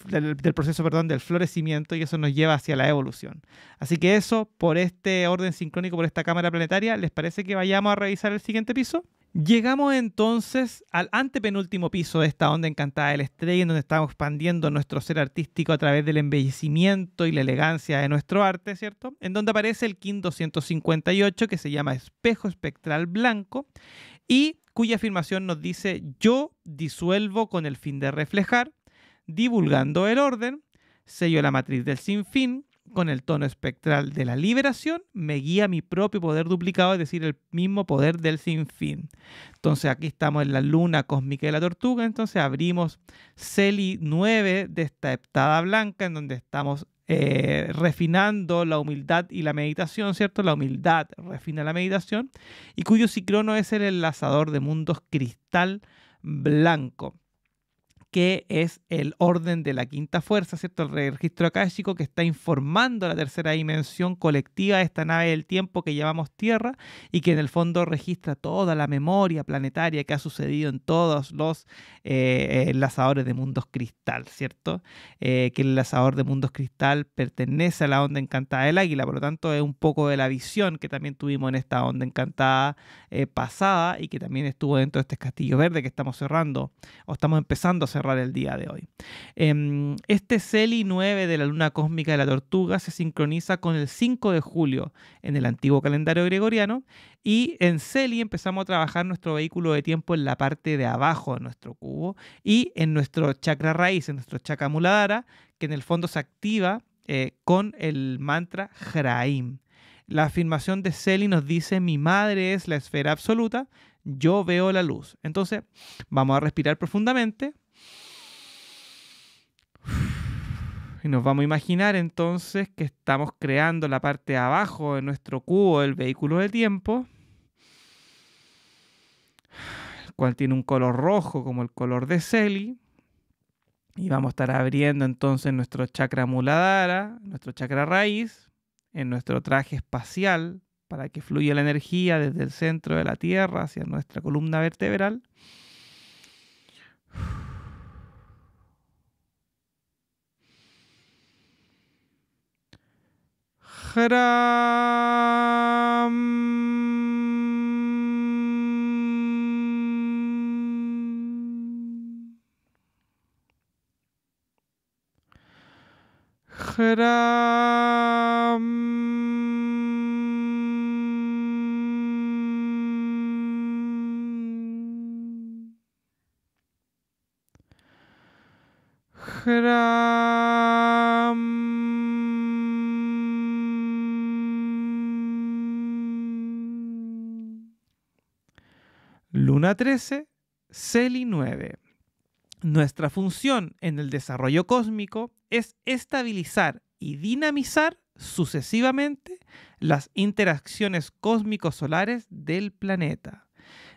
proceso, perdón, del florecimiento, y eso nos lleva hacia la evolución. Así que eso, por este orden sincrónico, por esta cámara planetaria, ¿les parece que vayamos a revisar el siguiente piso? Llegamos entonces al antepenúltimo piso de esta onda encantada del estrella, en donde estamos expandiendo nuestro ser artístico a través del embellecimiento y la elegancia de nuestro arte, ¿cierto? En donde aparece el KIN 258, que se llama espejo espectral blanco, y cuya afirmación nos dice: Yo disuelvo con el fin de reflejar, divulgando el orden, sello la matriz del sinfín, con el tono espectral de la liberación, me guía mi propio poder duplicado, es decir, el mismo poder del sinfín. Entonces aquí estamos en la luna cósmica de la tortuga, entonces abrimos Celi 9 de esta heptada blanca, en donde estamos eh, refinando la humildad y la meditación, ¿cierto? La humildad refina la meditación, y cuyo ciclono es el enlazador de mundos cristal blanco que es el orden de la quinta fuerza, ¿cierto? El registro akáshico que está informando la tercera dimensión colectiva de esta nave del tiempo que llamamos Tierra y que en el fondo registra toda la memoria planetaria que ha sucedido en todos los eh, enlazadores de mundos cristal, ¿cierto? Eh, que el enlazador de mundos cristal pertenece a la onda encantada del águila, por lo tanto es un poco de la visión que también tuvimos en esta onda encantada eh, pasada y que también estuvo dentro de este castillo verde que estamos cerrando o estamos empezando a cerrar el día de hoy. Em, este Celi 9 de la luna cósmica de la tortuga se sincroniza con el 5 de julio en el antiguo calendario gregoriano y en Celi empezamos a trabajar nuestro vehículo de tiempo en la parte de abajo de nuestro cubo y en nuestro chakra raíz, en nuestro chakra Muladara que en el fondo se activa eh, con el mantra Hraim. La afirmación de Celi nos dice, mi madre es la esfera absoluta, yo veo la luz. Entonces, vamos a respirar profundamente Y nos vamos a imaginar entonces que estamos creando la parte de abajo de nuestro cubo del vehículo de tiempo, el cual tiene un color rojo como el color de Celi. Y vamos a estar abriendo entonces nuestro chakra muladhara, nuestro chakra raíz, en nuestro traje espacial para que fluya la energía desde el centro de la Tierra hacia nuestra columna vertebral. Gram. Gram. Gram. Luna 13, Celi 9. Nuestra función en el desarrollo cósmico es estabilizar y dinamizar sucesivamente las interacciones cósmico solares del planeta.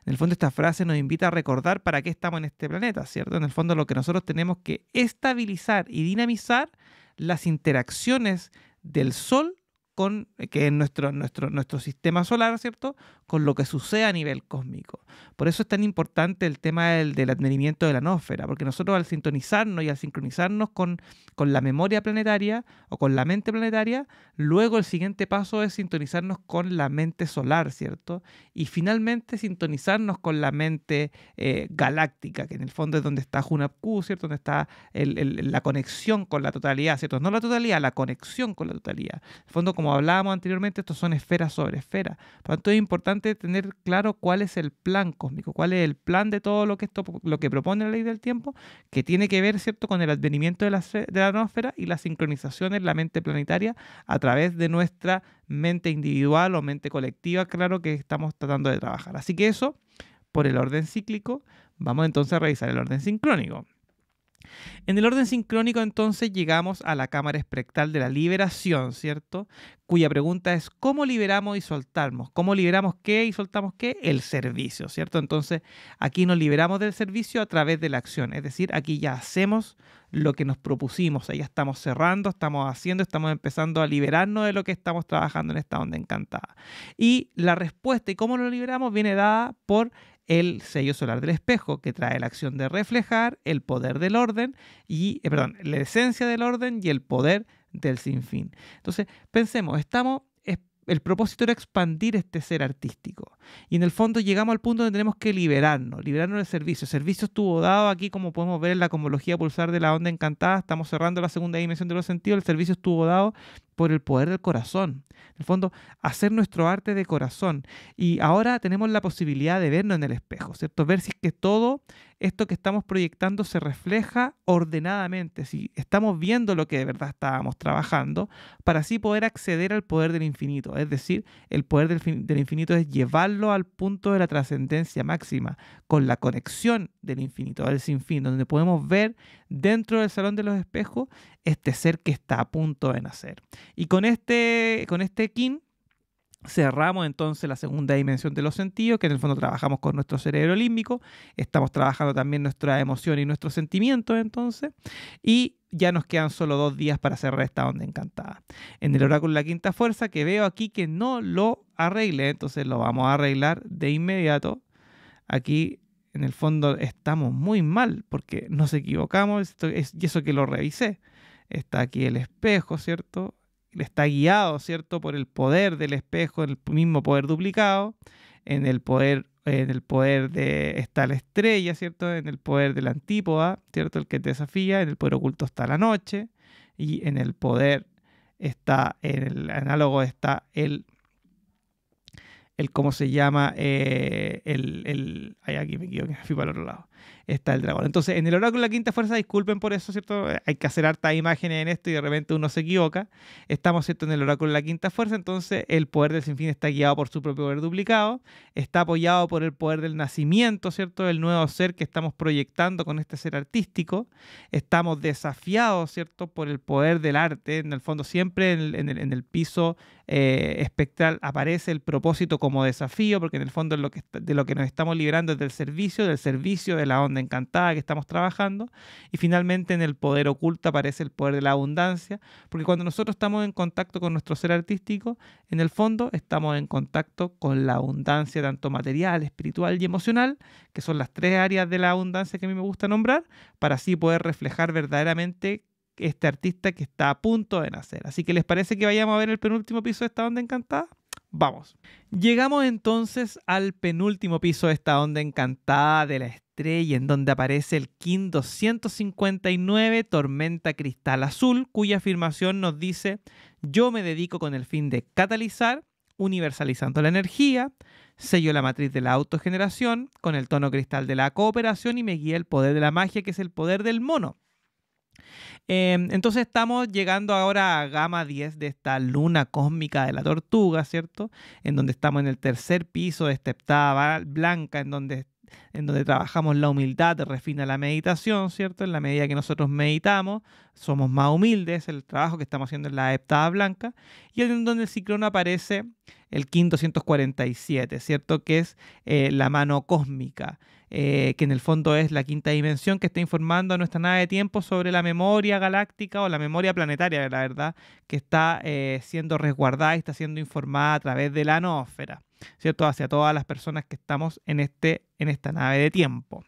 En el fondo esta frase nos invita a recordar para qué estamos en este planeta, ¿cierto? En el fondo lo que nosotros tenemos que estabilizar y dinamizar las interacciones del Sol con, eh, que es nuestro, nuestro, nuestro sistema solar, ¿cierto? Con lo que sucede a nivel cósmico. Por eso es tan importante el tema del, advenimiento de la atmósfera, porque nosotros al sintonizarnos y al sincronizarnos con, con la memoria planetaria o con la mente planetaria, Luego el siguiente paso es sintonizarnos con la mente solar, ¿cierto? Y finalmente sintonizarnos con la mente eh, galáctica, que en el fondo es donde está Hunapku, ¿cierto? Donde está la conexión con la totalidad, ¿cierto? No la totalidad, la conexión con la totalidad. En el fondo, como hablábamos anteriormente, estos son esferas sobre esferas. Por lo tanto, es importante tener claro cuál es el plan cósmico, cuál es el plan de todo lo que, esto, lo que propone la ley del tiempo, que tiene que ver, ¿cierto?, con el advenimiento de la, de la atmósfera y la sincronización en la mente planetaria a través de nuestra mente individual o mente colectiva, claro que estamos tratando de trabajar. Así que eso, por el orden cíclico, vamos entonces a revisar el orden sincrónico. En el orden sincrónico entonces llegamos a la cámara espectral de la liberación, ¿cierto? Cuya pregunta es ¿cómo liberamos y soltamos? ¿Cómo liberamos qué y soltamos qué? El servicio, ¿cierto? Entonces aquí nos liberamos del servicio a través de la acción, es decir, aquí ya hacemos lo que nos propusimos, ya estamos cerrando, estamos haciendo, estamos empezando a liberarnos de lo que estamos trabajando en esta onda encantada. Y la respuesta y cómo lo liberamos viene dada por el sello solar del espejo, que trae la acción de reflejar, el poder del orden y, eh, perdón, la esencia del orden y el poder del sinfín. Entonces, pensemos, estamos el propósito era expandir este ser artístico. Y en el fondo llegamos al punto donde tenemos que liberarnos, liberarnos del servicio. El servicio estuvo dado aquí, como podemos ver en la cosmología pulsar de la onda encantada, estamos cerrando la segunda dimensión de los sentidos, el servicio estuvo dado por el poder del corazón. En el fondo, hacer nuestro arte de corazón. Y ahora tenemos la posibilidad de vernos en el espejo, ¿cierto? Ver si es que todo esto que estamos proyectando se refleja ordenadamente, si estamos viendo lo que de verdad estábamos trabajando, para así poder acceder al poder del infinito. Es decir, el poder del, infinito es llevarlo al punto de la trascendencia máxima, con la conexión del infinito, al sinfín, donde podemos ver dentro del salón de los espejos este ser que está a punto de nacer. Y con este, con este Cerramos entonces la segunda dimensión de los sentidos, que en el fondo trabajamos con nuestro cerebro límbico, estamos trabajando también nuestra emoción y nuestros sentimientos entonces, y ya nos quedan solo dos días para cerrar esta onda encantada. En el oráculo la quinta fuerza, que veo aquí que no lo arregle, entonces lo vamos a arreglar de inmediato. Aquí en el fondo estamos muy mal porque nos equivocamos, esto es, y eso que lo revisé. Está aquí el espejo, ¿cierto? está guiado, ¿cierto?, por el poder del espejo, el mismo poder duplicado, en el poder en el poder de está la estrella, ¿cierto? En el poder de la antípoda, ¿cierto? El que desafía, en el poder oculto está la noche, y en el poder está, en el análogo está el, el ¿cómo se llama? Eh, el, el, ay, aquí me equivoqué, [LAUGHS] fui para el otro lado está el dragón. Entonces, en el oráculo de la quinta fuerza, disculpen por eso, ¿cierto? Eh, hay que hacer hartas imágenes en esto y de repente uno se equivoca. Estamos, ¿cierto? En el oráculo de la quinta fuerza, entonces el poder del sinfín está guiado por su propio poder duplicado, está apoyado por el poder del nacimiento, ¿cierto? El nuevo ser que estamos proyectando con este ser artístico. Estamos desafiados, ¿cierto? Por el poder del arte. En el fondo, siempre en el, piso eh, espectral aparece el propósito como desafío, porque en el fondo lo que, de lo que nos estamos liberando es del servicio, del servicio, de onda encantada que estamos trabajando. Y finalmente en el poder oculto aparece el poder de la abundancia, porque cuando nosotros estamos en contacto con nuestro ser artístico, en el fondo estamos en contacto con la abundancia tanto material, espiritual y emocional, que son las tres áreas de la abundancia que a mí me gusta nombrar, para así poder reflejar verdaderamente este artista que está a punto de nacer. Así que les parece que vayamos a ver el penúltimo piso de esta onda encantada. Vamos. Llegamos entonces al penúltimo piso de esta onda encantada de la Estrella, en donde aparece el King 259 Tormenta Cristal Azul, cuya afirmación nos dice, yo me dedico con el fin de catalizar, universalizando la energía, sello la matriz de la autogeneración con el tono cristal de la cooperación y me guía el poder de la magia, que es el poder del mono. Em, entonces estamos llegando ahora a gama 10 de esta luna cósmica de la tortuga, ¿cierto? En donde estamos en el tercer piso de esta blanca, en donde en donde trabajamos la humildad, refina la meditación, ¿cierto? En la medida que nosotros meditamos, somos más humildes, el trabajo que estamos haciendo en la heptada blanca, y en donde el ciclón aparece el KIN 247, ¿cierto? Que es eh, la mano cósmica, eh, que en el fondo es la quinta dimensión que está informando a nuestra nave de tiempo sobre la memoria galáctica o la memoria planetaria, la verdad, que está eh, siendo resguardada y está siendo informada a través de la anósfera. Hacia todas las personas que estamos en, este, en esta nave de tiempo.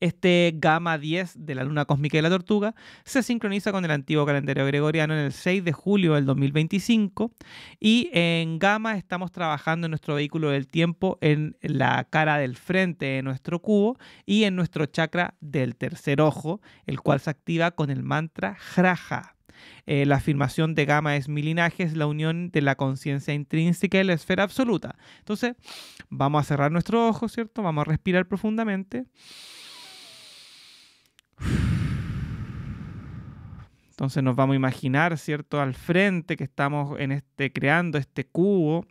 Este gamma 10 de la luna cósmica de la tortuga se sincroniza con el antiguo calendario gregoriano en el 6 de julio del 2025 y en gamma estamos trabajando en nuestro vehículo del tiempo en la cara del frente de nuestro cubo y en nuestro chakra del tercer ojo, el cual se activa con el mantra Hraja. Eh, la afirmación de Gama es mi linaje, es la unión de la conciencia intrínseca y la esfera absoluta. Entonces, vamos a cerrar nuestros ojos, ¿cierto? Vamos a respirar profundamente. Entonces nos vamos a imaginar, ¿cierto?, al frente que estamos en este, creando este cubo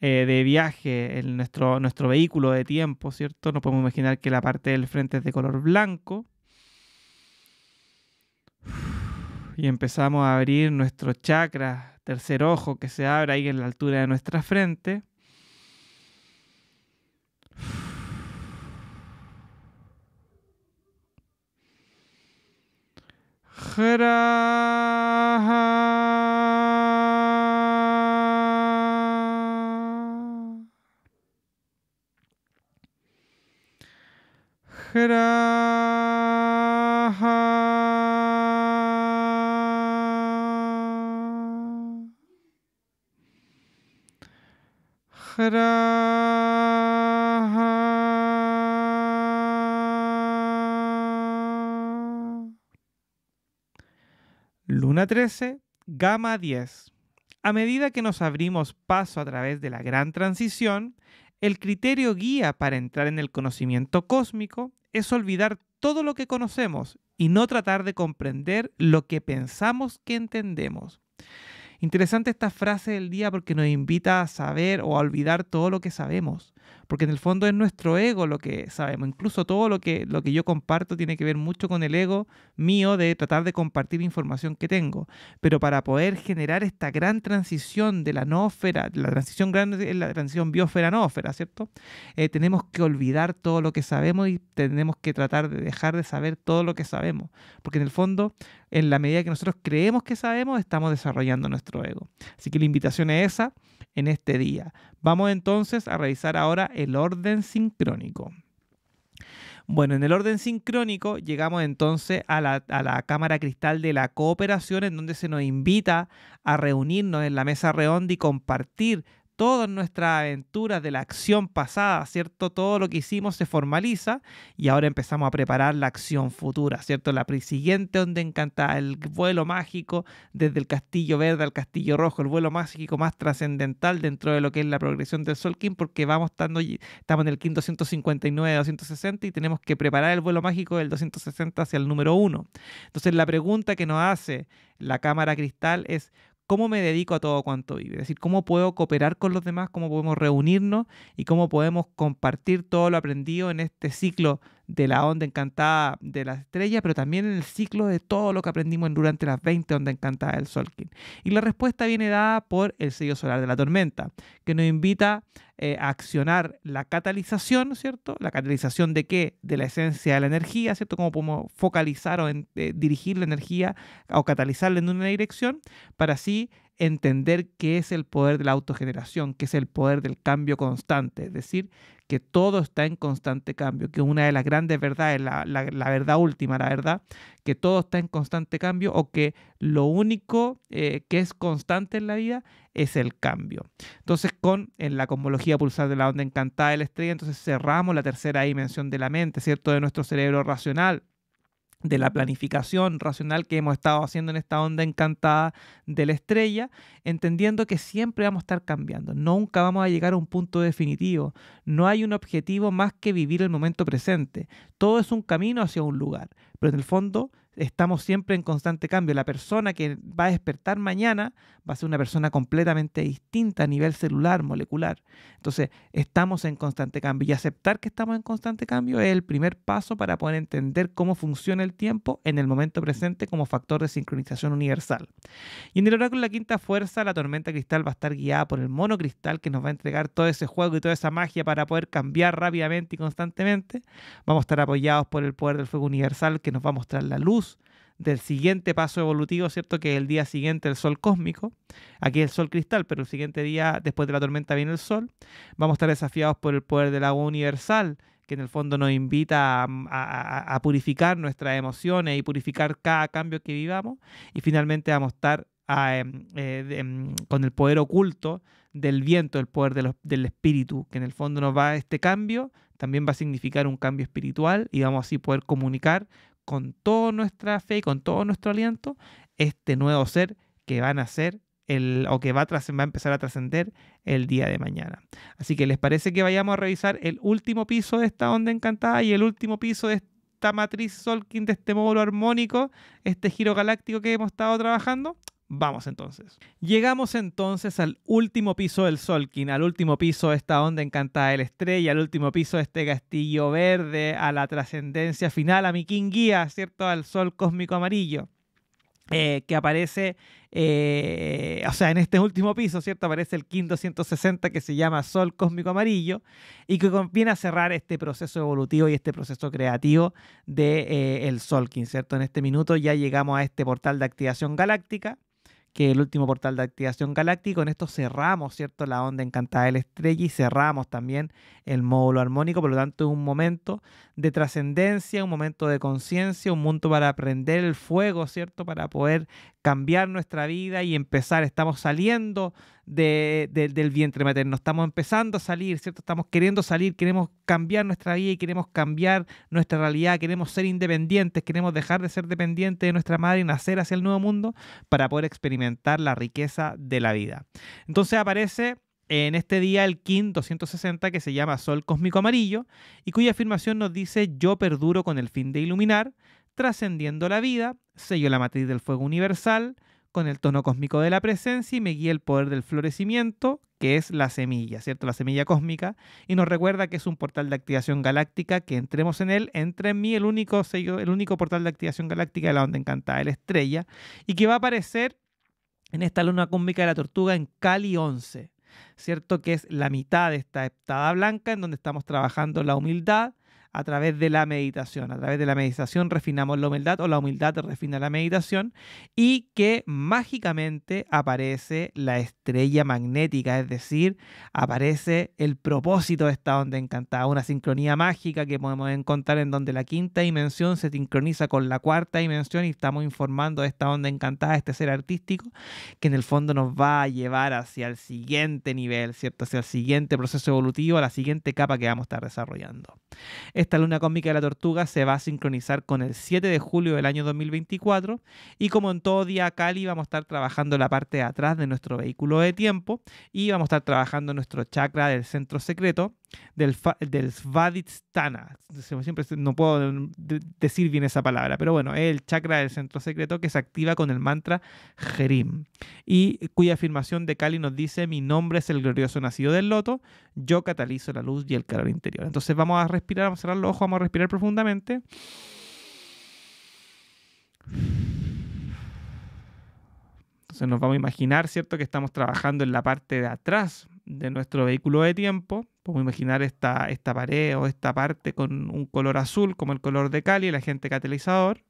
eh, de viaje, en nuestro, nuestro vehículo de tiempo, ¿cierto? Nos podemos imaginar que la parte del frente es de color blanco y empezamos a abrir nuestro chakra, tercer ojo que se abre ahí en la altura de nuestra frente. Luna 13, Gama 10. A medida que nos abrimos paso a través de la gran transición, el criterio guía para entrar en el conocimiento cósmico es olvidar todo lo que conocemos y no tratar de comprender lo que pensamos que entendemos. Interesante esta frase del día porque nos invita a saber o a olvidar todo lo que sabemos. Porque en el fondo es nuestro ego lo que sabemos. Incluso todo lo que, lo que yo comparto tiene que ver mucho con el ego mío de tratar de compartir información que tengo. Pero para poder generar esta gran transición de la noósfera, la transición grande la transición biosfera-noósfera, ¿cierto? Eh, tenemos que olvidar todo lo que sabemos y tenemos que tratar de dejar de saber todo lo que sabemos. Porque en el fondo, en la medida que nosotros creemos que sabemos, estamos desarrollando nuestro ego. Así que la invitación es esa en este día. Vamos entonces a revisar ahora ahora el orden sincrónico. Bueno, en el orden sincrónico llegamos entonces a la, a la, Cámara Cristal de la Cooperación, en donde se nos invita a reunirnos en la mesa redonda y compartir todas nuestra aventura de la acción pasada, ¿cierto? Todo lo que hicimos se formaliza y ahora empezamos a preparar la acción futura, ¿cierto? La siguiente donde encanta el vuelo mágico desde el castillo verde al castillo rojo, el vuelo mágico más trascendental dentro de lo que es la progresión del Sol King, porque vamos estando, estamos en el King 259, 260 y tenemos que preparar el vuelo mágico del 260 hacia el número 1. Entonces la pregunta que nos hace la cámara cristal es cómo me dedico a todo cuanto vive, es decir, cómo puedo cooperar con los demás, cómo podemos reunirnos y cómo podemos compartir todo lo aprendido en este ciclo de la onda encantada de las estrellas, pero también en el ciclo de todo lo que aprendimos durante las 20 ondas encantadas del Solkin. Y la respuesta viene dada por el sello solar de la tormenta, que nos invita eh, a accionar la catalización, ¿cierto? La catalización de qué? De la esencia de la energía, ¿cierto? Cómo podemos focalizar o eh, dirigir la energía o catalizarla en una dirección para así entender qué es el poder de la autogeneración, qué es el poder del cambio constante, es decir, que todo está en constante cambio, que una de las grandes verdades, la, verdad última, la verdad, que todo está en constante cambio o que lo único eh, que es constante en la vida es el cambio. Entonces, con en la cosmología pulsar de la onda encantada de la estrella, entonces cerramos la tercera dimensión de la mente, ¿cierto? De nuestro cerebro racional de la planificación racional que hemos estado haciendo en esta onda encantada de la estrella, entendiendo que siempre vamos a estar cambiando, nunca vamos a llegar a un punto definitivo, no hay un objetivo más que vivir el momento presente, todo es un camino hacia un lugar, pero en el fondo estamos siempre en constante cambio. La persona que va a despertar mañana va a ser una persona completamente distinta a nivel celular, molecular. Entonces, estamos en constante cambio y aceptar que estamos en constante cambio es el primer paso para poder entender cómo funciona el tiempo en el momento presente como factor de sincronización universal. Y en el oráculo de la quinta fuerza, la tormenta cristal va a estar guiada por el monocristal que nos va a entregar todo ese juego y toda esa magia para poder cambiar rápidamente y constantemente. Vamos a estar apoyados por el poder del fuego universal que nos va a mostrar la luz del siguiente paso evolutivo, ¿cierto? Que es el día siguiente el sol cósmico. Aquí el sol cristal, pero el siguiente día, después de la tormenta, viene el sol. Vamos a estar desafiados por el poder del agua universal, que en el fondo nos invita a, purificar nuestras emociones y purificar cada cambio que vivamos. Y finalmente vamos a estar em, eh, em, con el poder oculto del viento, el poder del espíritu, que en el fondo nos va a este cambio, también va a significar un cambio espiritual y vamos así poder comunicar con toda nuestra fe y con todo nuestro aliento este nuevo ser que va a nacer el, o que va a, va a empezar a trascender el día de mañana. Así que les parece que vayamos a revisar el último piso de esta onda encantada y el último piso de esta matriz Solkin, de este módulo armónico, este giro galáctico que hemos estado trabajando. Vamos entonces. Llegamos entonces al último piso del Solkin, al último piso de esta onda encantada de estrella, al último piso de este castillo verde, a la trascendencia final, a mi King Guía, ¿cierto? Al sol cósmico amarillo. Eh, que aparece, eh, o sea, en este último piso, ¿cierto? Aparece el King 260 que se llama Sol Cósmico Amarillo y que conviene a cerrar este proceso evolutivo y este proceso creativo del de, eh, Solkin, ¿cierto? En este minuto ya llegamos a este portal de activación galáctica que el último portal de activación galáctico en esto cerramos, ¿cierto? La onda encantada del estrella y cerramos también el módulo armónico. Por lo tanto, es un momento de trascendencia, un momento de conciencia, un mundo para aprender el fuego, ¿cierto? Para poder cambiar nuestra vida y empezar. Estamos saliendo del vientre materno. Estamos empezando a salir, ¿cierto? Estamos queriendo salir, queremos cambiar nuestra vida y queremos cambiar nuestra realidad, queremos ser independientes, queremos dejar de ser dependientes de nuestra madre y nacer hacia el nuevo mundo para poder experimentar la riqueza de la vida. Entonces aparece en este día el KIN 260 que se llama Sol Cósmico Amarillo y cuya afirmación nos dice yo perduro con el fin de iluminar, trascendiendo la vida, sello la matriz del fuego universal, con el tono cósmico de la presencia y me guía el poder del florecimiento, que es la semilla, ¿cierto? La semilla cósmica, y nos recuerda que es un portal de activación galáctica, que entremos en él, entre en mí el único el único portal de activación galáctica de la onda encantada la estrella, y que va a aparecer en esta luna cósmica de la tortuga en Cali 11, ¿cierto? Que es la mitad de esta estada blanca en donde estamos trabajando la humildad, a través de la meditación. A través de la meditación refinamos la humildad o la humildad refina la meditación y que mágicamente aparece la estrella magnética, es decir, aparece el propósito de esta onda encantada, una sincronía mágica que podemos encontrar en donde la quinta dimensión se sincroniza con la cuarta dimensión y estamos informando de esta onda encantada, este ser artístico, que en el fondo nos va a llevar hacia el siguiente nivel, ¿cierto? Hacia el siguiente proceso evolutivo, a la siguiente capa que vamos a estar desarrollando. Esta luna cómica de la tortuga se va a sincronizar con el 7 de julio del año 2024 y como en todo día Cali vamos a estar trabajando la parte de atrás de nuestro vehículo de tiempo y vamos a estar trabajando nuestro chakra del centro secreto del, del Siempre no puedo decir bien esa palabra, pero bueno, es el chakra del centro secreto que se activa con el mantra Jerim y cuya afirmación de Kali nos dice: Mi nombre es el glorioso nacido del loto, yo catalizo la luz y el calor interior. Entonces vamos a respirar, vamos a cerrar los ojos, vamos a respirar profundamente. nos vamos a imaginar, ¿cierto?, que estamos trabajando en la parte de atrás de nuestro vehículo de tiempo. Podemos imaginar esta, esta pared o esta parte con un color azul, como el color de Cali, el agente catalizador.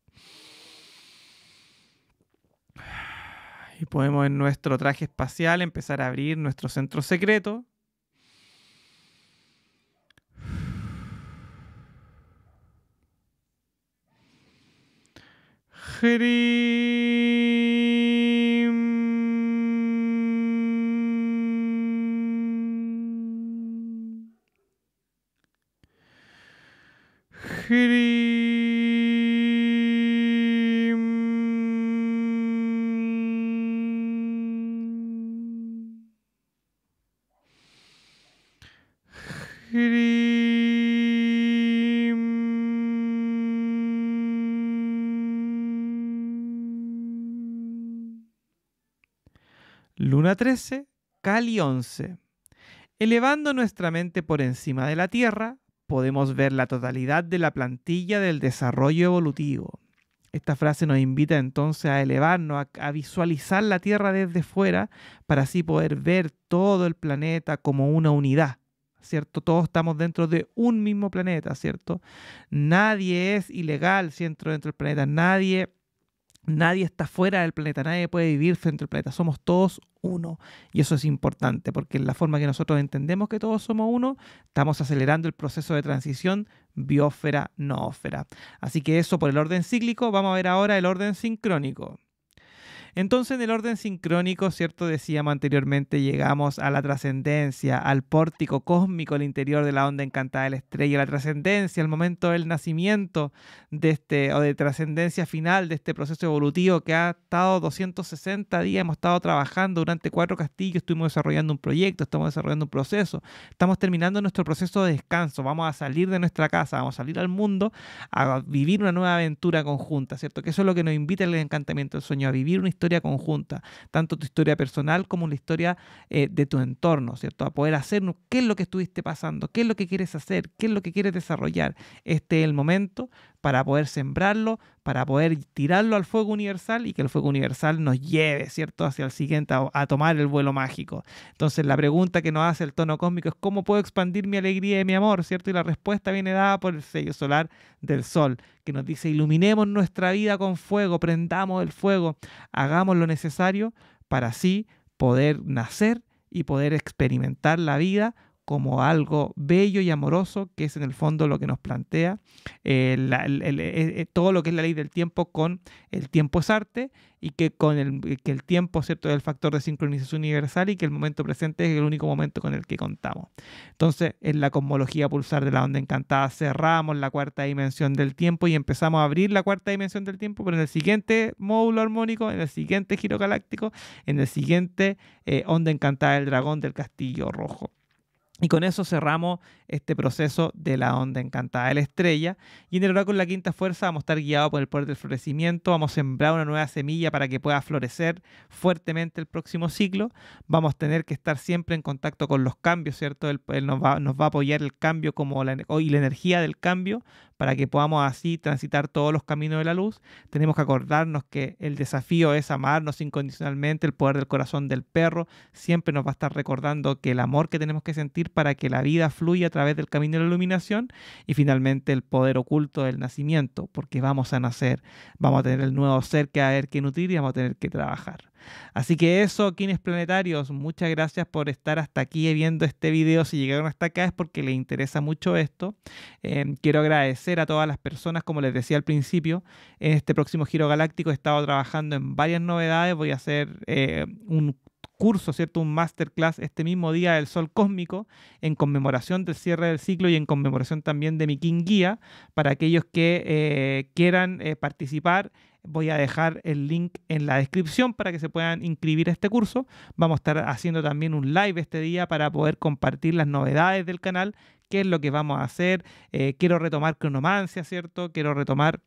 Y podemos en nuestro traje espacial empezar a abrir nuestro centro secreto. Luna 13, Cali 11. Elevando nuestra mente por encima de la Tierra, podemos ver la totalidad de la plantilla del desarrollo evolutivo. Esta frase nos invita entonces a elevarnos, a, visualizar la Tierra desde fuera para así poder ver todo el planeta como una unidad, ¿cierto? Todos estamos dentro de un mismo planeta, ¿cierto? Nadie es ilegal, si entro Dentro del planeta, nadie Nadie está fuera del planeta, nadie puede vivir frente al planeta, somos todos uno. Y eso es importante, porque en la forma que nosotros entendemos que todos somos uno, estamos acelerando el proceso de transición biósfera noósfera Así que eso por el orden cíclico, vamos a ver ahora el orden sincrónico. Entonces, en el orden sincrónico, ¿cierto? Decíamos anteriormente, llegamos a la trascendencia, al pórtico cósmico, el interior de la onda encantada de la estrella, la trascendencia, el momento del nacimiento de este, o de trascendencia final de este proceso evolutivo que ha estado 260 días, hemos estado trabajando durante cuatro castillos, estuvimos desarrollando un proyecto, estamos desarrollando un proceso, estamos terminando nuestro proceso de descanso, vamos a salir de nuestra casa, vamos a salir al mundo a vivir una nueva aventura conjunta, ¿cierto? Que eso es lo que nos invita el encantamiento del sueño, a vivir una historia conjunta, tanto tu historia personal como la historia eh, de tu entorno, ¿cierto? A poder hacernos qué es lo que estuviste pasando, qué es lo que quieres hacer, qué es lo que quieres desarrollar. Este es el momento para poder sembrarlo, para poder tirarlo al fuego universal y que el fuego universal nos lleve, ¿cierto?, hacia el siguiente, a, tomar el vuelo mágico. Entonces la pregunta que nos hace el tono cósmico es cómo puedo expandir mi alegría y mi amor, ¿cierto? Y la respuesta viene dada por el sello solar del Sol, que nos dice, iluminemos nuestra vida con fuego, prendamos el fuego, hagamos lo necesario para así poder nacer y poder experimentar la vida como algo bello y amoroso, que es en el fondo lo que nos plantea eh, eh, eh, todo lo que es la ley del tiempo con el tiempo es arte y que, con el, que el tiempo es el factor de sincronización universal y que el momento presente es el único momento con el que contamos. Entonces, en la cosmología pulsar de la onda encantada cerramos la cuarta dimensión del tiempo y empezamos a abrir la cuarta dimensión del tiempo, pero en el siguiente módulo armónico, en el siguiente giro galáctico, en el siguiente onda encantada del dragón del castillo rojo. Y con eso cerramos este proceso de la onda encantada de la estrella. Y en el oráculo la quinta fuerza vamos a estar guiados por el poder del florecimiento, vamos a sembrar una nueva semilla para que pueda florecer fuertemente el próximo ciclo. Vamos a tener que estar siempre en contacto con los cambios, ¿cierto? Él, nos, va, a apoyar el cambio como y la energía del cambio para que podamos así transitar todos los caminos de la luz, tenemos que acordarnos que el desafío es amarnos incondicionalmente, el poder del corazón del perro siempre nos va a estar recordando que el amor que tenemos que sentir para que la vida fluya a través del camino de la iluminación y finalmente el poder oculto del nacimiento, porque vamos a nacer, vamos a tener el nuevo ser que va haber que nutrir y vamos a tener que trabajar. Así que eso, quienes Planetarios, muchas gracias por estar hasta aquí viendo este video. Si llegaron hasta acá es porque les interesa mucho esto. Em, quiero agradecer a todas las personas, como les decía al principio, en este próximo Giro Galáctico he estado trabajando en varias novedades. Voy a hacer eh, un curso, ¿cierto? Un masterclass este mismo día del Sol Cósmico en conmemoración del cierre del ciclo y en conmemoración también de mi King Guía para aquellos que eh, quieran eh, participar Voy a dejar el link en la descripción para que se puedan inscribir a este curso. Vamos a estar haciendo también un live este día para poder compartir las novedades del canal, qué es lo que vamos a hacer. Eh, quiero retomar cronomancia, ¿cierto? Quiero retomar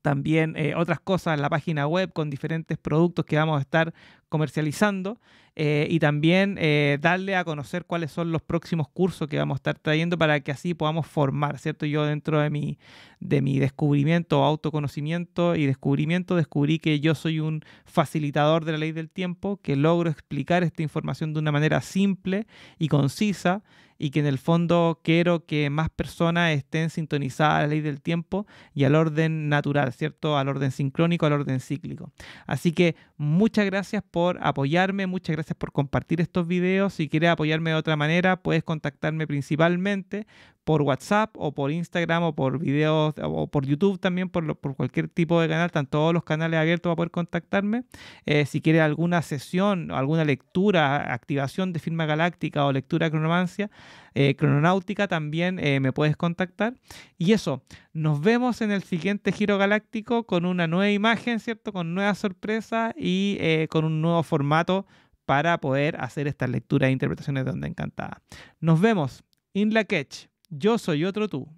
también eh, otras cosas en la página web con diferentes productos que vamos a estar comercializando eh, y también eh, darle a conocer cuáles son los próximos cursos que vamos a estar trayendo para que así podamos formar, ¿cierto? Yo dentro de mi, de mi descubrimiento, autoconocimiento y descubrimiento, descubrí que yo soy un facilitador de la ley del tiempo, que logro explicar esta información de una manera simple y concisa y que en el fondo quiero que más personas estén sintonizadas a la ley del tiempo y al orden natural, ¿cierto? Al orden sincrónico, al orden cíclico. Así que muchas gracias por apoyarme, muchas gracias por compartir estos videos. Si quieres apoyarme de otra manera, puedes contactarme principalmente por WhatsApp o por Instagram o por videos o por YouTube también, por, cualquier tipo de canal, están todos los canales abiertos para poder contactarme. Eh, si quiere alguna sesión, alguna lectura, activación de firma galáctica o lectura cronomancia, eh, crononáutica, también eh, me puedes contactar. Y eso, nos vemos en el siguiente giro galáctico con una nueva imagen, ¿cierto? Con nueva sorpresa y con un nuevo formato para poder hacer estas lecturas e interpretaciones de Onda Encantada. Nos vemos. en La Catch. Yo soy otro tú.